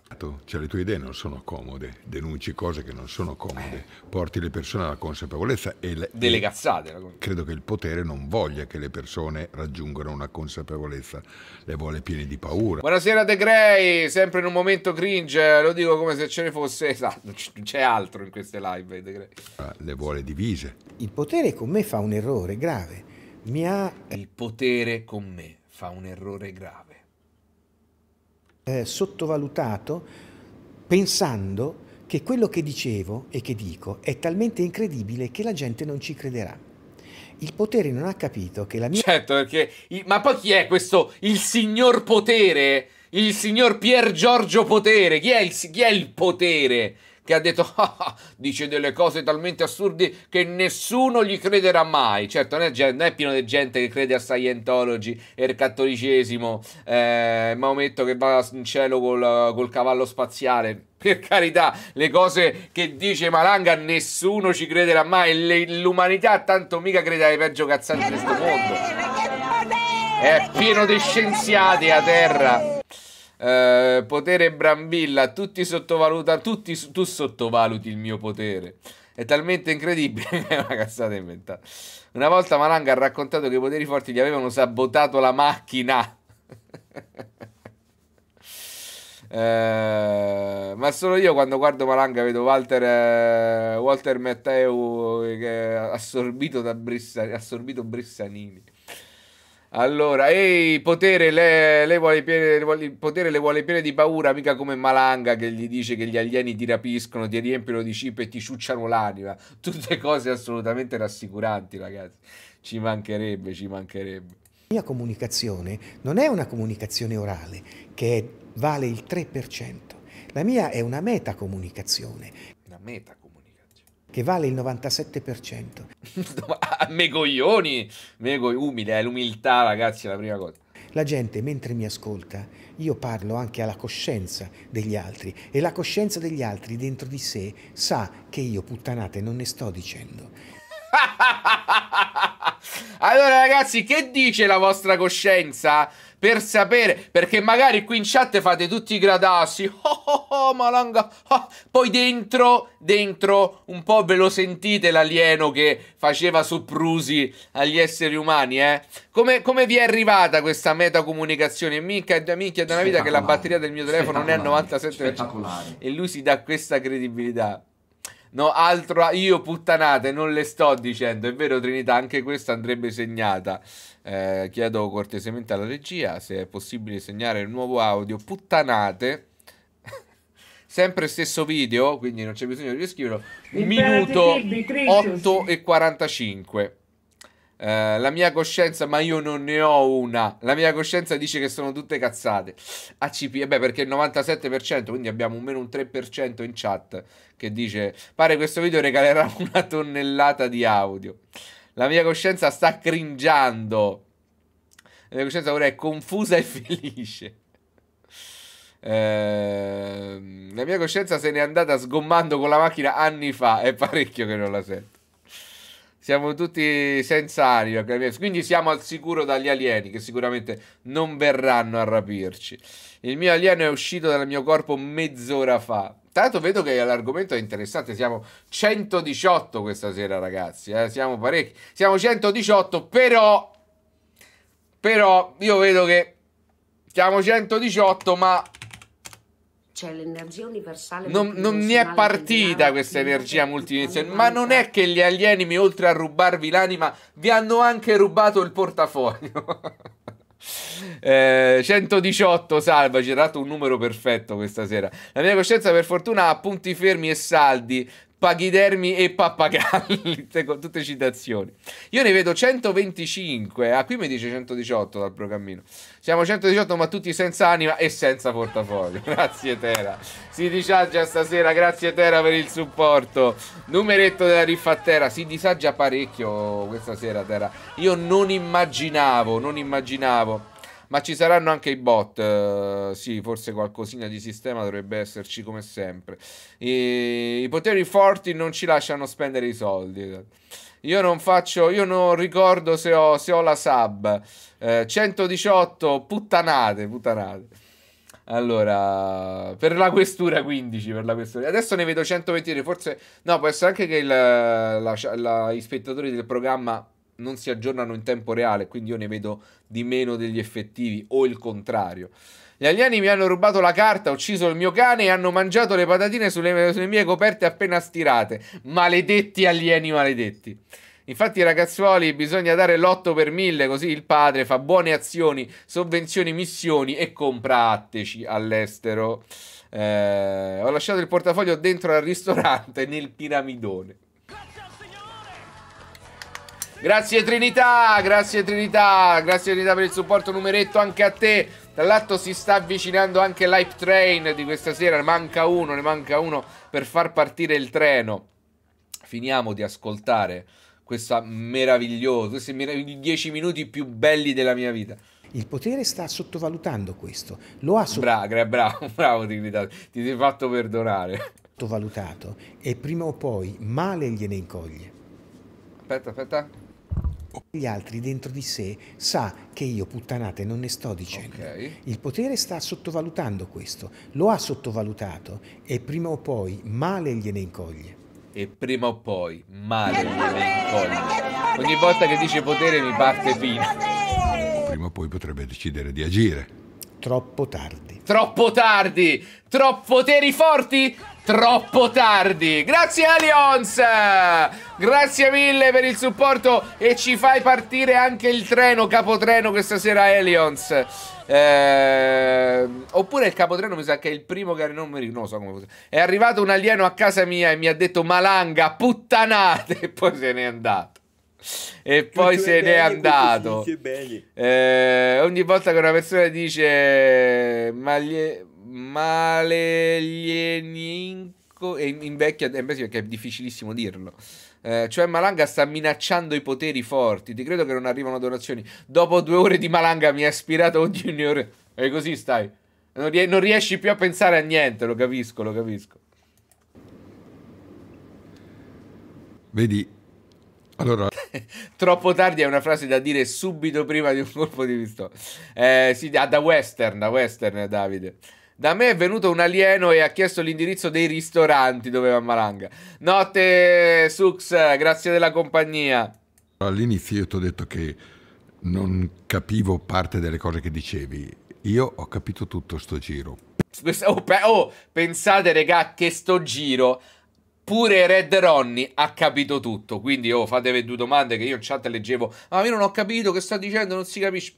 Ah, cioè le tue idee non sono comode, denunci cose che non sono comode, eh. porti le persone alla consapevolezza e... Le, Delle cazzate. Credo che il potere non voglia che le persone raggiungano una consapevolezza, le vuole piene di paura. Buonasera De Grey, sempre in un momento cringe, lo dico come se ce ne fosse... Esatto, non c'è altro in queste live De Grey. Ah, le vuole divise. Il potere con me fa un errore grave, mi ha... Il potere con me fa un errore grave eh, sottovalutato pensando che quello che dicevo e che dico è talmente incredibile che la gente non ci crederà. Il potere non ha capito che la mia... Certo, perché... Ma poi chi è questo? Il signor potere? Il signor Pier Giorgio Potere? Chi è il, chi è il potere? che ha detto ah, ah, dice delle cose talmente assurde che nessuno gli crederà mai. Certo, non è, non è pieno di gente che crede a Scientology e il cattolicesimo, eh, Maometto che va in cielo col, col cavallo spaziale per carità, le cose che dice Malanga nessuno ci crederà mai. l'umanità tanto mica crede ai peggio cazzanti di questo mondo. È pieno di scienziati a terra. Eh, potere Brambilla, tutti sottovaluta, tutti, tu sottovaluti il mio potere. È talmente incredibile è una cazzata inventata. Una volta Malanga ha raccontato che i poteri forti gli avevano sabotato la macchina. Eh, ma solo io quando guardo Malanga vedo Walter, eh, Walter Matteo eh, che è assorbito da Brissa, assorbito Brissanini. Allora, ehi, potere le, le vuole piene, vuole, potere le vuole piene di paura, mica come Malanga che gli dice che gli alieni ti rapiscono, ti riempiono di cibo e ti ciucciano l'anima. Tutte cose assolutamente rassicuranti, ragazzi. Ci mancherebbe, ci mancherebbe. La mia comunicazione non è una comunicazione orale, che vale il 3%. La mia è una metacomunicazione. Una metacomunicazione che vale il 97%. Ah, me coglioni, me co- umile, è eh, l'umiltà ragazzi, è la prima cosa. La gente, mentre mi ascolta, io parlo anche alla coscienza degli altri e la coscienza degli altri dentro di sé sa che io puttanate non ne sto dicendo. allora ragazzi, che dice la vostra coscienza? per sapere, perché magari qui in chat fate tutti i gradassi, oh, oh, oh malanga, oh. poi dentro, dentro un po' ve lo sentite l'alieno che faceva soprusi agli esseri umani, eh? Come, come vi è arrivata questa metacomunicazione? Mica, mica è da una vita che la batteria del mio telefono non è al 97%. E lui si dà questa credibilità. No, altro io puttanate non le sto dicendo. È vero, Trinità, anche questa andrebbe segnata. Eh, chiedo cortesemente alla regia se è possibile segnare il nuovo audio. Puttanate. Sempre stesso video, quindi non c'è bisogno di riscriverlo. Minuto 8 e 45. Eh, la mia coscienza, ma io non ne ho una. La mia coscienza dice che sono tutte cazzate. ACP, e eh beh, perché il 97%, quindi abbiamo un meno un 3% in chat che dice: Pare questo video regalerà una tonnellata di audio. La mia coscienza sta cringiando. La mia coscienza ora è confusa e felice. Ehm, la mia coscienza se n'è andata sgommando con la macchina anni fa. È parecchio che non la sento. Siamo tutti senza aria, quindi siamo al sicuro dagli alieni che sicuramente non verranno a rapirci. Il mio alieno è uscito dal mio corpo mezz'ora fa. Tanto vedo che l'argomento è interessante, siamo 118 questa sera ragazzi, eh? siamo parecchi. Siamo 118 però, però io vedo che siamo 118 ma c'è cioè, l'energia universale. Non, non mi è partita questa energia multidimensionale. Ma non è che gli alieni, mi, oltre a rubarvi l'anima, vi hanno anche rubato il portafoglio. eh, 118 salva, dato un numero perfetto questa sera. La mia coscienza, per fortuna, ha punti fermi e saldi paghidermi e pappagalli, tutte citazioni. Io ne vedo 125, ah qui mi dice 118 dal programmino. Siamo 118 ma tutti senza anima e senza portafoglio. Grazie Tera. Si disaggia stasera, grazie Tera per il supporto. Numeretto della riffa Tera, si disaggia parecchio questa sera Tera. Io non immaginavo, non immaginavo ma ci saranno anche i bot, eh, sì, forse qualcosina di sistema dovrebbe esserci come sempre. I, i poteri forti non ci lasciano spendere i soldi. Io non faccio, io non ricordo se ho, se ho la sub. Eh, 118 puttanate, puttanate. Allora, per la questura 15, per la questura. Adesso ne vedo 120, forse... No, può essere anche che il, gli spettatori del programma non si aggiornano in tempo reale, quindi io ne vedo di meno degli effettivi o il contrario. Gli alieni mi hanno rubato la carta, ucciso il mio cane e hanno mangiato le patatine sulle, sulle mie coperte appena stirate. Maledetti alieni maledetti. Infatti, ragazzuoli, bisogna dare l'otto per mille così il padre fa buone azioni, sovvenzioni, missioni e compra atteci all'estero. Eh, ho lasciato il portafoglio dentro al ristorante nel piramidone. Grazie Trinità, grazie Trinità, grazie Trinità per il supporto numeretto anche a te. Dall'atto si sta avvicinando anche l'hype train di questa sera, ne manca uno, ne manca uno per far partire il treno. Finiamo di ascoltare questa meravigliosa, questi meravigli- dieci minuti più belli della mia vita. Il potere sta sottovalutando questo. Lo ha so- bra, bravo, bravo Trinità, ti sei fatto perdonare. Sottovalutato e prima o poi male gliene incoglie. Aspetta, aspetta corpo. Gli altri dentro di sé sa che io puttanate non ne sto dicendo. Okay. Il potere sta sottovalutando questo, lo ha sottovalutato e prima o poi male gliene incoglie. E prima o poi male gliene incoglie. Ogni volta che dice potere mi parte Pina. Prima o poi potrebbe decidere di agire. Troppo tardi. Troppo tardi! Troppo poteri forti! troppo tardi. Grazie Alions! Grazie mille per il supporto e ci fai partire anche il treno, capotreno questa sera Alions. Eh, oppure il capotreno mi sa che è il primo che non mi non so come fosse. È arrivato un alieno a casa mia e mi ha detto "Malanga, puttanate" e poi se n'è andato. E poi se n'è andato. Eh, ogni volta che una persona dice "Ma gli male È invecchia, è eh, invecchia perché è difficilissimo dirlo. Eh, cioè Malanga sta minacciando i poteri forti. Ti credo che non arrivano donazioni. Dopo due ore di Malanga mi ha ispirato un junior. E così stai. Non, ries non riesci più a pensare a niente, lo capisco, lo capisco. Vedi, allora... Troppo tardi è una frase da dire subito prima di un colpo di pistola. Eh, sì, da western, da western, Davide. Da me è venuto un alieno e ha chiesto l'indirizzo dei ristoranti, doveva Malanga. Notte, Sux, grazie della compagnia. All'inizio io ti ho detto che non capivo parte delle cose che dicevi. Io ho capito tutto sto giro. Oh, pe oh pensate, regà, che sto giro pure Red Ronnie ha capito tutto. Quindi, oh, fatevi due domande che io in chat leggevo. Ma ah, io non ho capito che sta dicendo, non si capisce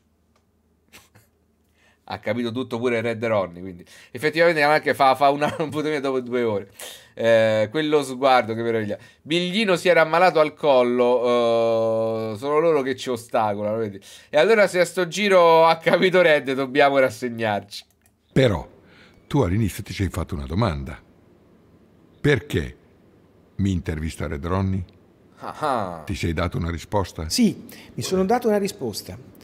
ha capito tutto pure Red Ronnie. Quindi effettivamente anche fa, fa una, un putamia dopo due ore. Eh, quello sguardo che meraviglia. Biglino si era ammalato al collo. Eh, sono loro che ci ostacolano. Vedi? E allora, se a sto giro ha capito Red, dobbiamo rassegnarci. Però tu all'inizio ti sei fatto una domanda: perché mi intervista Red Ronnie? Ah, ah. Ti sei dato una risposta? Sì, mi sono dato una risposta.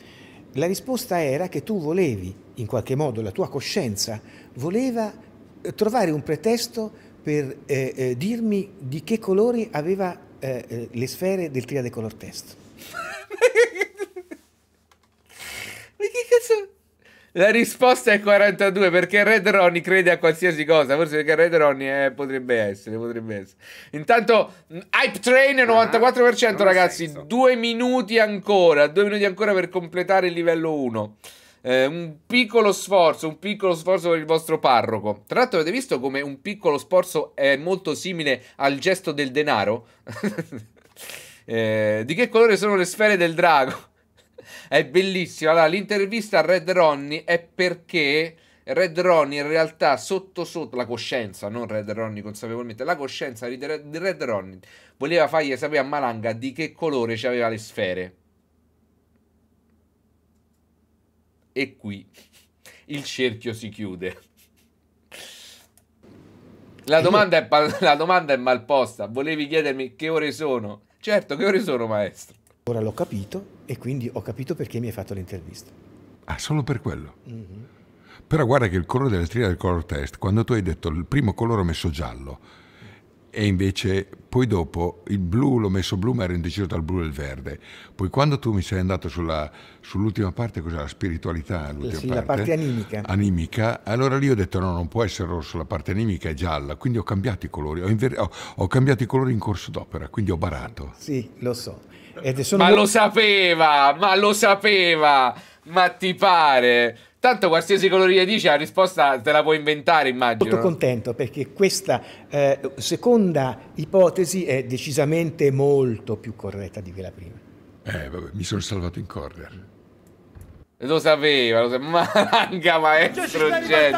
La risposta era che tu volevi, in qualche modo la tua coscienza voleva eh, trovare un pretesto per eh, eh, dirmi di che colori aveva eh, eh le sfere del triade color test. Ma che cazzo... La risposta è 42 perché Red Ronnie crede a qualsiasi cosa. Forse perché Red Ronnie è, eh, potrebbe, essere, potrebbe essere. Intanto, mm, Hype Train 94%, ah, ragazzi. Due minuti ancora. Due minuti ancora per completare il livello 1. Eh, un piccolo sforzo, un piccolo sforzo per il vostro parroco. Tra l'altro, avete visto come un piccolo sforzo è molto simile al gesto del denaro? eh, di che colore sono le sfere del drago? È bellissima. Allora, l'intervista a Red Ronnie è perché... Red Ronnie in realtà sotto sotto la coscienza, non Red Ronnie consapevolmente, la coscienza di Red Ronnie voleva fargli sapere a Malanga di che colore ci aveva le sfere. E qui il cerchio si chiude. La domanda, è, la domanda è malposta. Volevi chiedermi che ore sono? Certo, che ore sono, maestro? Ora l'ho capito e quindi ho capito perché mi hai fatto l'intervista. Ah, solo per quello? Mm -hmm. Però guarda che il colore della stria del color test, quando tu hai detto il primo colore ho messo giallo e invece poi dopo il blu l'ho messo blu ma ero indeciso dal blu e il verde. Poi quando tu mi sei andato sull'ultima parte, cos'è la spiritualità? Sì, parte, la parte animica. animica. Allora lì ho detto no, non può essere rosso, la parte animica è gialla, quindi ho cambiato i colori, ho, ho, ho cambiato i colori in corso d'opera, quindi ho barato. Sì, lo so ma lo sapeva, ma lo sapeva, ma ti pare? Tanto qualsiasi caloria dici la risposta te la puoi inventare, immagino. Molto contento perché questa eh, seconda ipotesi è decisamente molto più corretta di quella prima. Eh, vabbè, mi sono salvato in corner. Lo sapeva, lo sapeva. Manca maestro cioè,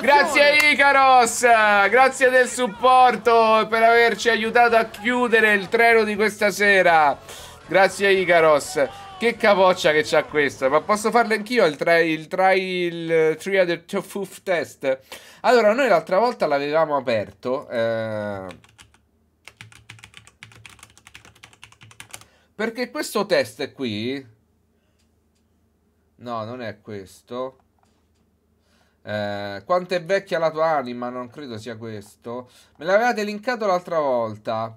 Grazie Icaros, grazie del supporto per averci aiutato a chiudere il treno di questa sera. Grazie Icaros. Che capoccia che c'ha questa, ma posso farle anch'io il try, il try, il tria del Tofuf test? Allora, noi l'altra volta l'avevamo aperto, eh, perché questo test qui, no, non è questo, eh, quanto è vecchia la tua anima, non credo sia questo, me l'avevate linkato l'altra volta,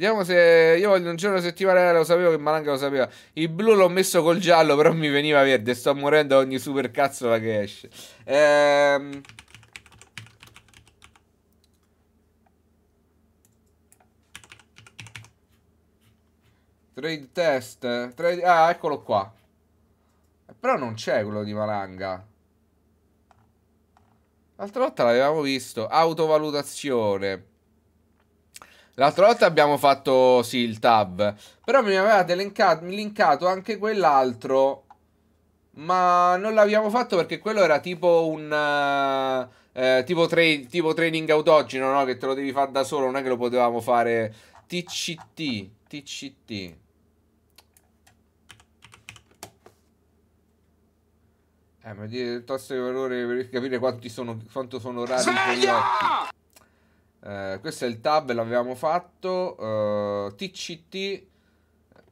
Vediamo se io voglio un giorno settimana lo sapevo che Malanga lo sapeva. Il blu l'ho messo col giallo, però mi veniva verde. Sto morendo a ogni super cazzola che esce. Ehm... Trade test. Trade... Ah, eccolo qua. Però non c'è quello di Malanga. L'altra volta l'avevamo visto. Autovalutazione. L'altra volta abbiamo fatto, sì, il tab. Però mi avevate linkato, linkato anche quell'altro. Ma non l'abbiamo fatto perché quello era tipo un... Eh, eh tipo, tra tipo, training autogeno, no? Che te lo devi fare da solo, non è che lo potevamo fare... TCT, TCT. Eh, ma dire il di valore per capire quanti sono, quanto sono rari i prodotti. Eh, questo è il tab, l'avevamo fatto. Eh, TCT.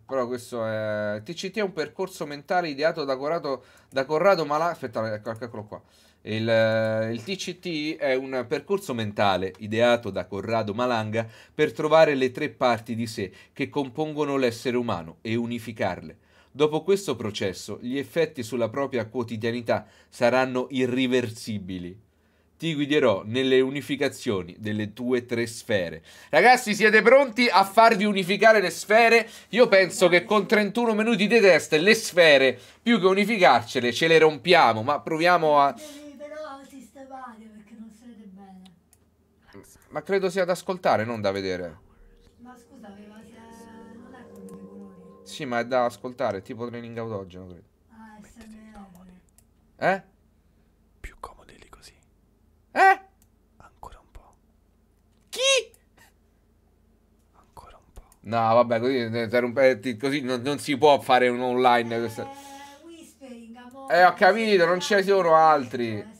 Però questo è. TCT è un percorso mentale ideato da Corrado, da Corrado Malaghi. Aspetta, ecco, ecco, eccolo qua. Il, eh, il, TCT è un percorso mentale ideato da Corrado Malanga per trovare le tre parti di sé che compongono l'essere umano e unificarle. Dopo questo processo, gli effetti sulla propria quotidianità saranno irriversibili ti guiderò nelle unificazioni delle tue tre sfere. Ragazzi, siete pronti a farvi unificare le sfere? Io penso che con 31 minuti di test le sfere, più che unificarcele, ce le rompiamo, ma proviamo a... però sistemare perché non sarete bene. Ma credo sia da ascoltare, non da vedere. Ma scusa, ma aveva... non è con i colori. Sì, ma è da ascoltare, tipo training autogeno, credo. Ah, è sempre... Eh? Eh? Ancora un po'. Chi? Ancora un po'. No, vabbè, così, eh, così non, non, si può fare un online. Eh, whispering, Eh, ho capito, non ce ne sono altri.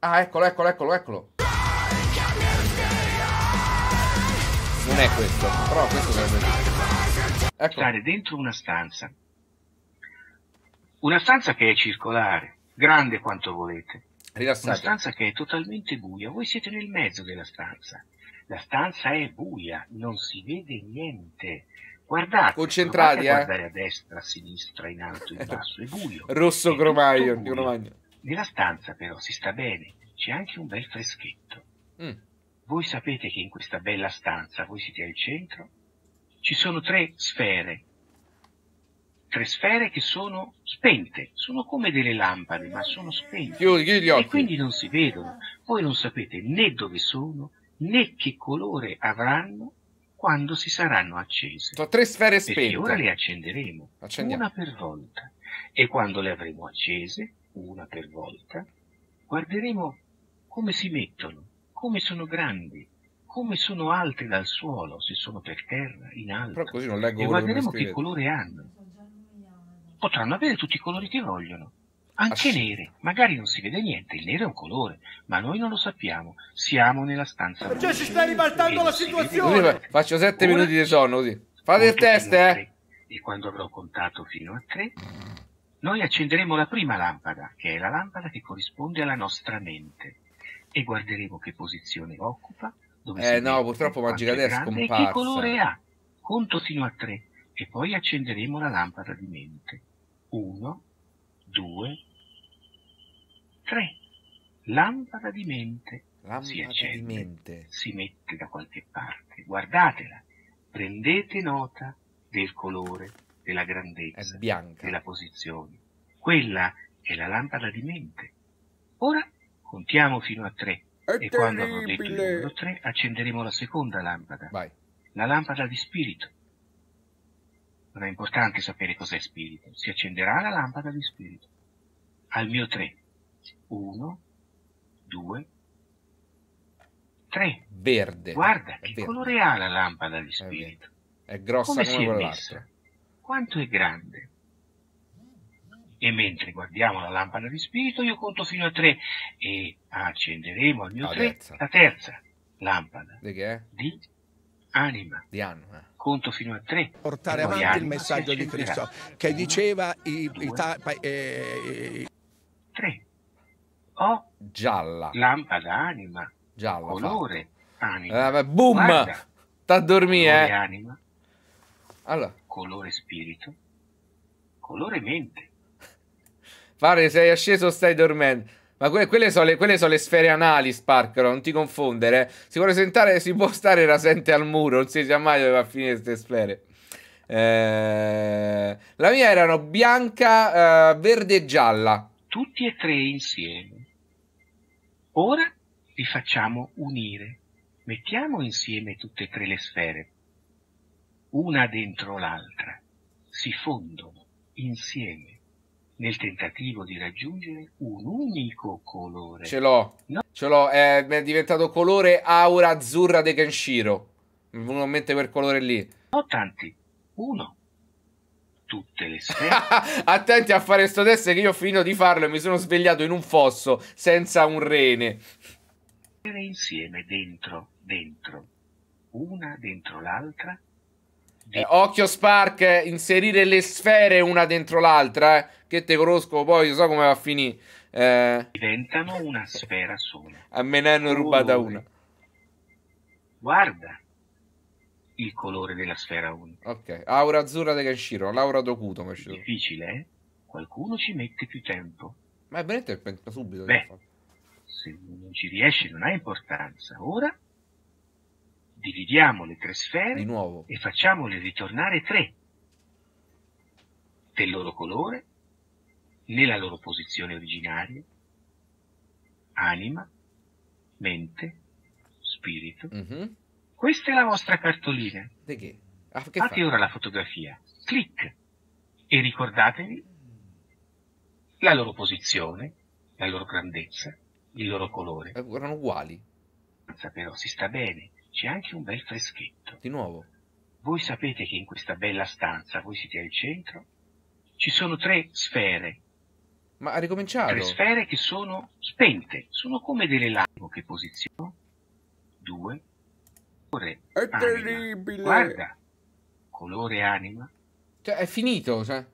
Ah, eccolo, eccolo, eccolo, eccolo. Non è questo, però questo sarebbe. Ecco. Stare dentro una stanza una stanza che è circolare, grande quanto volete. Rilassate. Una stanza che è totalmente buia. Voi siete nel mezzo della stanza. La stanza è buia, non si vede niente. Guardate, concentrati, eh? guardare a destra, a sinistra, in alto, in eh. basso, è buio. Rosso è gromaglio, gromaglio. Nella stanza però si sta bene, c'è anche un bel freschetto. Mm. Voi sapete che in questa bella stanza, voi siete al centro, ci sono tre sfere tre sfere che sono spente, sono come delle lampade, ma sono spente. Chiudi, chiudi gli occhi. E quindi non si vedono. Voi non sapete né dove sono, né che colore avranno quando si saranno accese. Sono tre sfere spente. Perché ora le accenderemo, Accendiamo. una per volta. E quando le avremo accese, una per volta, guarderemo come si mettono, come sono grandi, come sono alte dal suolo, se sono per terra, in alto. Però così non leggo e guarderemo che colore hanno potranno avere tutti i colori che vogliono. Anche Ass- neri, magari non si vede niente, il nero è un colore, ma noi non lo sappiamo, siamo nella stanza. Cioè blu. ci stai ribaltando la situazione! Faccio sette Ora, minuti di sonno così. Fate il test, eh! E quando avrò contato fino a tre, noi accenderemo la prima lampada, che è la lampada che corrisponde alla nostra mente, e guarderemo che posizione occupa, dove eh, no, purtroppo Magica Terra è scomparsa. E che colore ha? Conto fino a tre e poi accenderemo la lampada di mente. 1, 2, 3. Lampada di mente. Lampada si accende, di mente. Si mette da qualche parte. Guardatela. Prendete nota del colore, della grandezza, della posizione. Quella è la lampada di mente. Ora contiamo fino a 3. È e terribile. quando avrò detto il numero 3 accenderemo la seconda lampada. Vai. La lampada di spirito ma è importante sapere cos'è spirito. Si accenderà la lampada di spirito. Al mio tre. Uno, due, tre. Verde. Guarda che verde. colore ha la lampada di spirito. È, è grossa come, come quell'altra. Quanto è grande. E mentre guardiamo la lampada di spirito, io conto fino a tre e accenderemo al mio la tre terza. la terza lampada. Di che? Di anima. Di anima conto fino a tre. Portare avanti anima, il messaggio di Cristo che diceva i, i ta- eh, eh, tre. O gialla. Lampada anima. Gialla. Colore fatto. anima. Eh, boom! Sta a dormire. Colore eh. anima. Allora. Colore spirito. Colore mente. Fare, sei asceso o stai dormendo. Ma que quelle, sono le, quelle, sono le, sfere anali, Sparkle, non ti confondere. Si può, sentare, si può stare rasente al muro, non si sa mai dove va a finire queste sfere. Eh, la mia erano bianca, eh, verde e gialla. Tutti e tre insieme. Ora li facciamo unire. Mettiamo insieme tutte e tre le sfere, una dentro l'altra. Si fondono insieme nel tentativo di raggiungere un unico colore. Ce l'ho, no. ce l'ho, è, è, diventato colore aura azzurra di Kenshiro. Mi venuto mente quel colore lì. Ho tanti, uno. Tutte le sfere. Attenti a fare sto test che io ho finito di farlo e mi sono svegliato in un fosso senza un rene. Insieme dentro, dentro, una dentro l'altra eh, occhio Spark, inserire le sfere una dentro l'altra, eh, che te conosco poi, so come va a finire. Eh, Diventano una sfera sola. A me ne hanno rubata una. Guarda il colore della sfera 1. Ok, aura azzurra di Kenshiro, l'aura d'Ocuto. Difficile, eh? Qualcuno ci mette più tempo. Ma è Benetto pensa subito. Beh, cioè. se non ci riesci non ha importanza. Ora Dividiamo le tre sfere e facciamone ritornare tre del loro colore, nella loro posizione originaria, anima, mente, spirito. Mm-hmm. Questa è la vostra cartolina. Ah, Fate fa? ora la fotografia. Clic e ricordatevi la loro posizione, la loro grandezza, il loro colore. Erano uguali. Però si sta bene. C'è anche un bel freschetto. Di nuovo. Voi sapete che in questa bella stanza, voi siete al centro, ci sono tre sfere. Ma ha ricominciato? Tre sfere che sono spente, sono come delle lampo che posiziono. Due. Colore. È anima. terribile. Guarda. Colore anima. Cioè, è finito, cioè.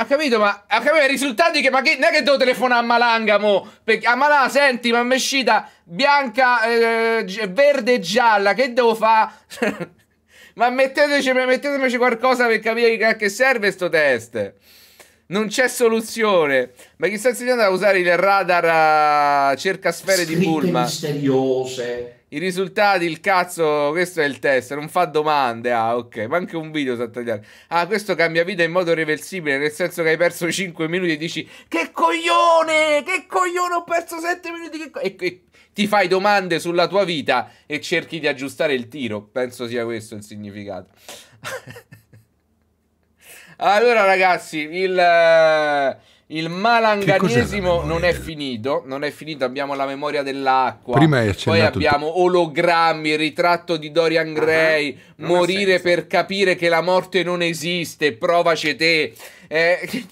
Ha capito, ma ha capito i risultati che... Ma che, non è che devo telefonare a Malanga, mo. Perché, a Malà, senti, ma mi è uscita bianca, eh, verde e gialla, che devo fare? ma metteteci, mettetemi qualcosa per capire a che serve sto test. Non c'è soluzione. Ma chi sta insegnando a usare il radar eh, cerca sfere di Bulma? misteriose i risultati, il cazzo, questo è il test, non fa domande. Ah, ok, ma anche un video sa tagliare. Ah, questo cambia vita in modo reversibile, nel senso che hai perso 5 minuti e dici "Che coglione! Che coglione, ho perso 7 minuti e, e ti fai domande sulla tua vita e cerchi di aggiustare il tiro. Penso sia questo il significato. allora, ragazzi, il eh, il malanganesimo non è finito, non è finito, abbiamo la memoria dell'acqua. poi abbiamo ologrammi, ritratto di Dorian ah, Gray, ah, morire per capire che la morte non esiste, provaci te. Eh,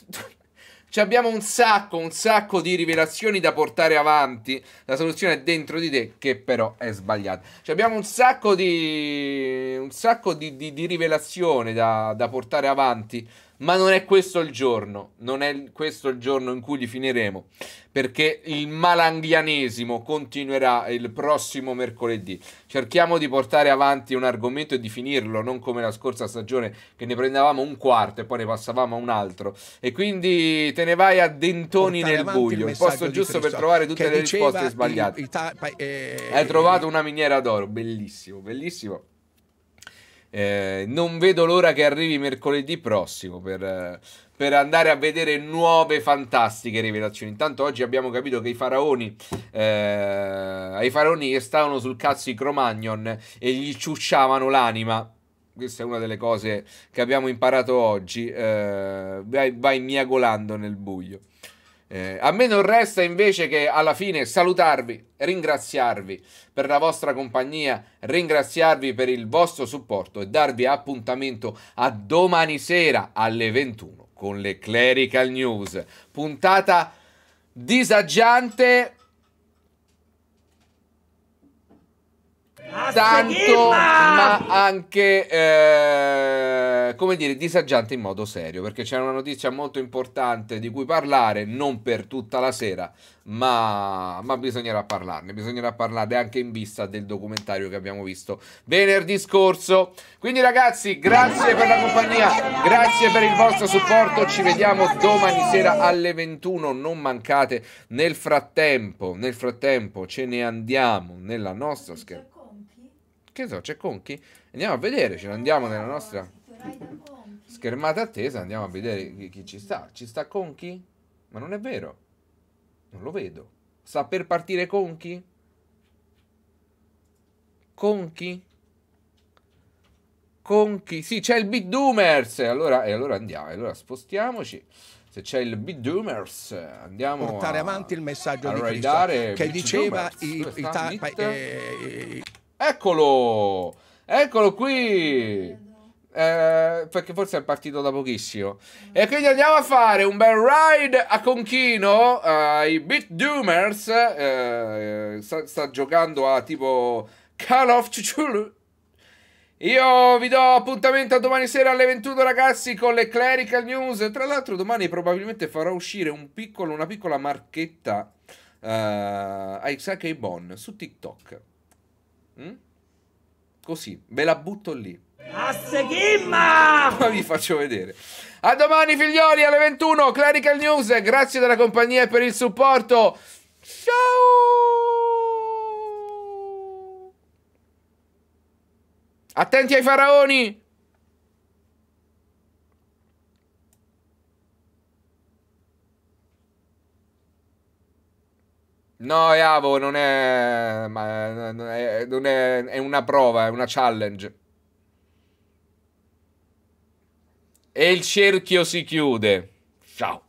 cioè abbiamo un sacco, un sacco di rivelazioni da portare avanti. La soluzione è dentro di te, che però è sbagliata. Cioè abbiamo un sacco di, un sacco di, di, di rivelazioni da, da portare avanti ma non è questo il giorno, non è questo il giorno in cui li finiremo, perché il malanghianesimo continuerà il prossimo mercoledì. Cerchiamo di portare avanti un argomento e di finirlo, non come la scorsa stagione che ne prendevamo un quarto e poi ne passavamo a un altro. E quindi te ne vai a dentoni nel buio, il, il posto giusto per trovare tutte le risposte sbagliate. Il, il ta- eh, Hai trovato una miniera d'oro, bellissimo, bellissimo. Eh, non vedo l'ora che arrivi mercoledì prossimo per, eh, per, andare a vedere nuove fantastiche rivelazioni. Intanto oggi abbiamo capito che i faraoni, eh, ai faraoni che stavano sul cazzo i Cromagnon e gli ciucciavano l'anima questa è una delle cose che abbiamo imparato oggi. Eh, vai, vai miagolando nel buio. Eh, a me non resta invece che alla fine salutarvi, ringraziarvi per la vostra compagnia, ringraziarvi per il vostro supporto e darvi appuntamento a domani sera alle 21 con le Clerical News. Puntata disagiante tanto, ma anche eh, come dire, disagiante in modo serio, perché c'è una notizia molto importante di cui parlare, non per tutta la sera, ma, ma bisognerà parlarne, bisognerà parlarne anche in vista del documentario che abbiamo visto venerdì scorso. Quindi ragazzi, grazie per la compagnia, grazie per il vostro supporto, ci vediamo domani sera alle 21, non mancate. Nel frattempo, nel frattempo ce ne andiamo nella nostra schermata. Che so, c'è Conchi? Andiamo a vedere, ce l'andiamo nella nostra schermata attesa, andiamo a vedere chi, chi ci sta. Ci sta Conchi? Ma non è vero. Non lo vedo. Sta per partire Conchi? Conchi? Conchi? Sì, c'è il Big E allora, e allora andiamo, e allora spostiamoci se c'è il Big Doomers andiamo portare a, avanti il messaggio di Cristo che diceva i, i, ta, eh, eh Eccolo! Eccolo qui! Eh, perché forse è partito da pochissimo. E quindi andiamo a fare un bel ride a Conchino ai eh, Beat Doomers. Eh, sta, sta, giocando a tipo Call of Cthulhu. Io vi do appuntamento a domani sera alle 21 ragazzi con le Clerical News. Tra l'altro domani probabilmente farò uscire un piccolo, una piccola marchetta eh, ai Sakei Bon su TikTok. Mm? Così, ve la butto lì. Assechimma! Ma vi faccio vedere. A domani figlioli alle 21, Clerical News, grazie della compagnia e per il supporto. Ciao! Attenti ai faraoni! No, Eavo, non è... Ma, non è, non è, è una prova, è una challenge. E il cerchio si chiude. Ciao.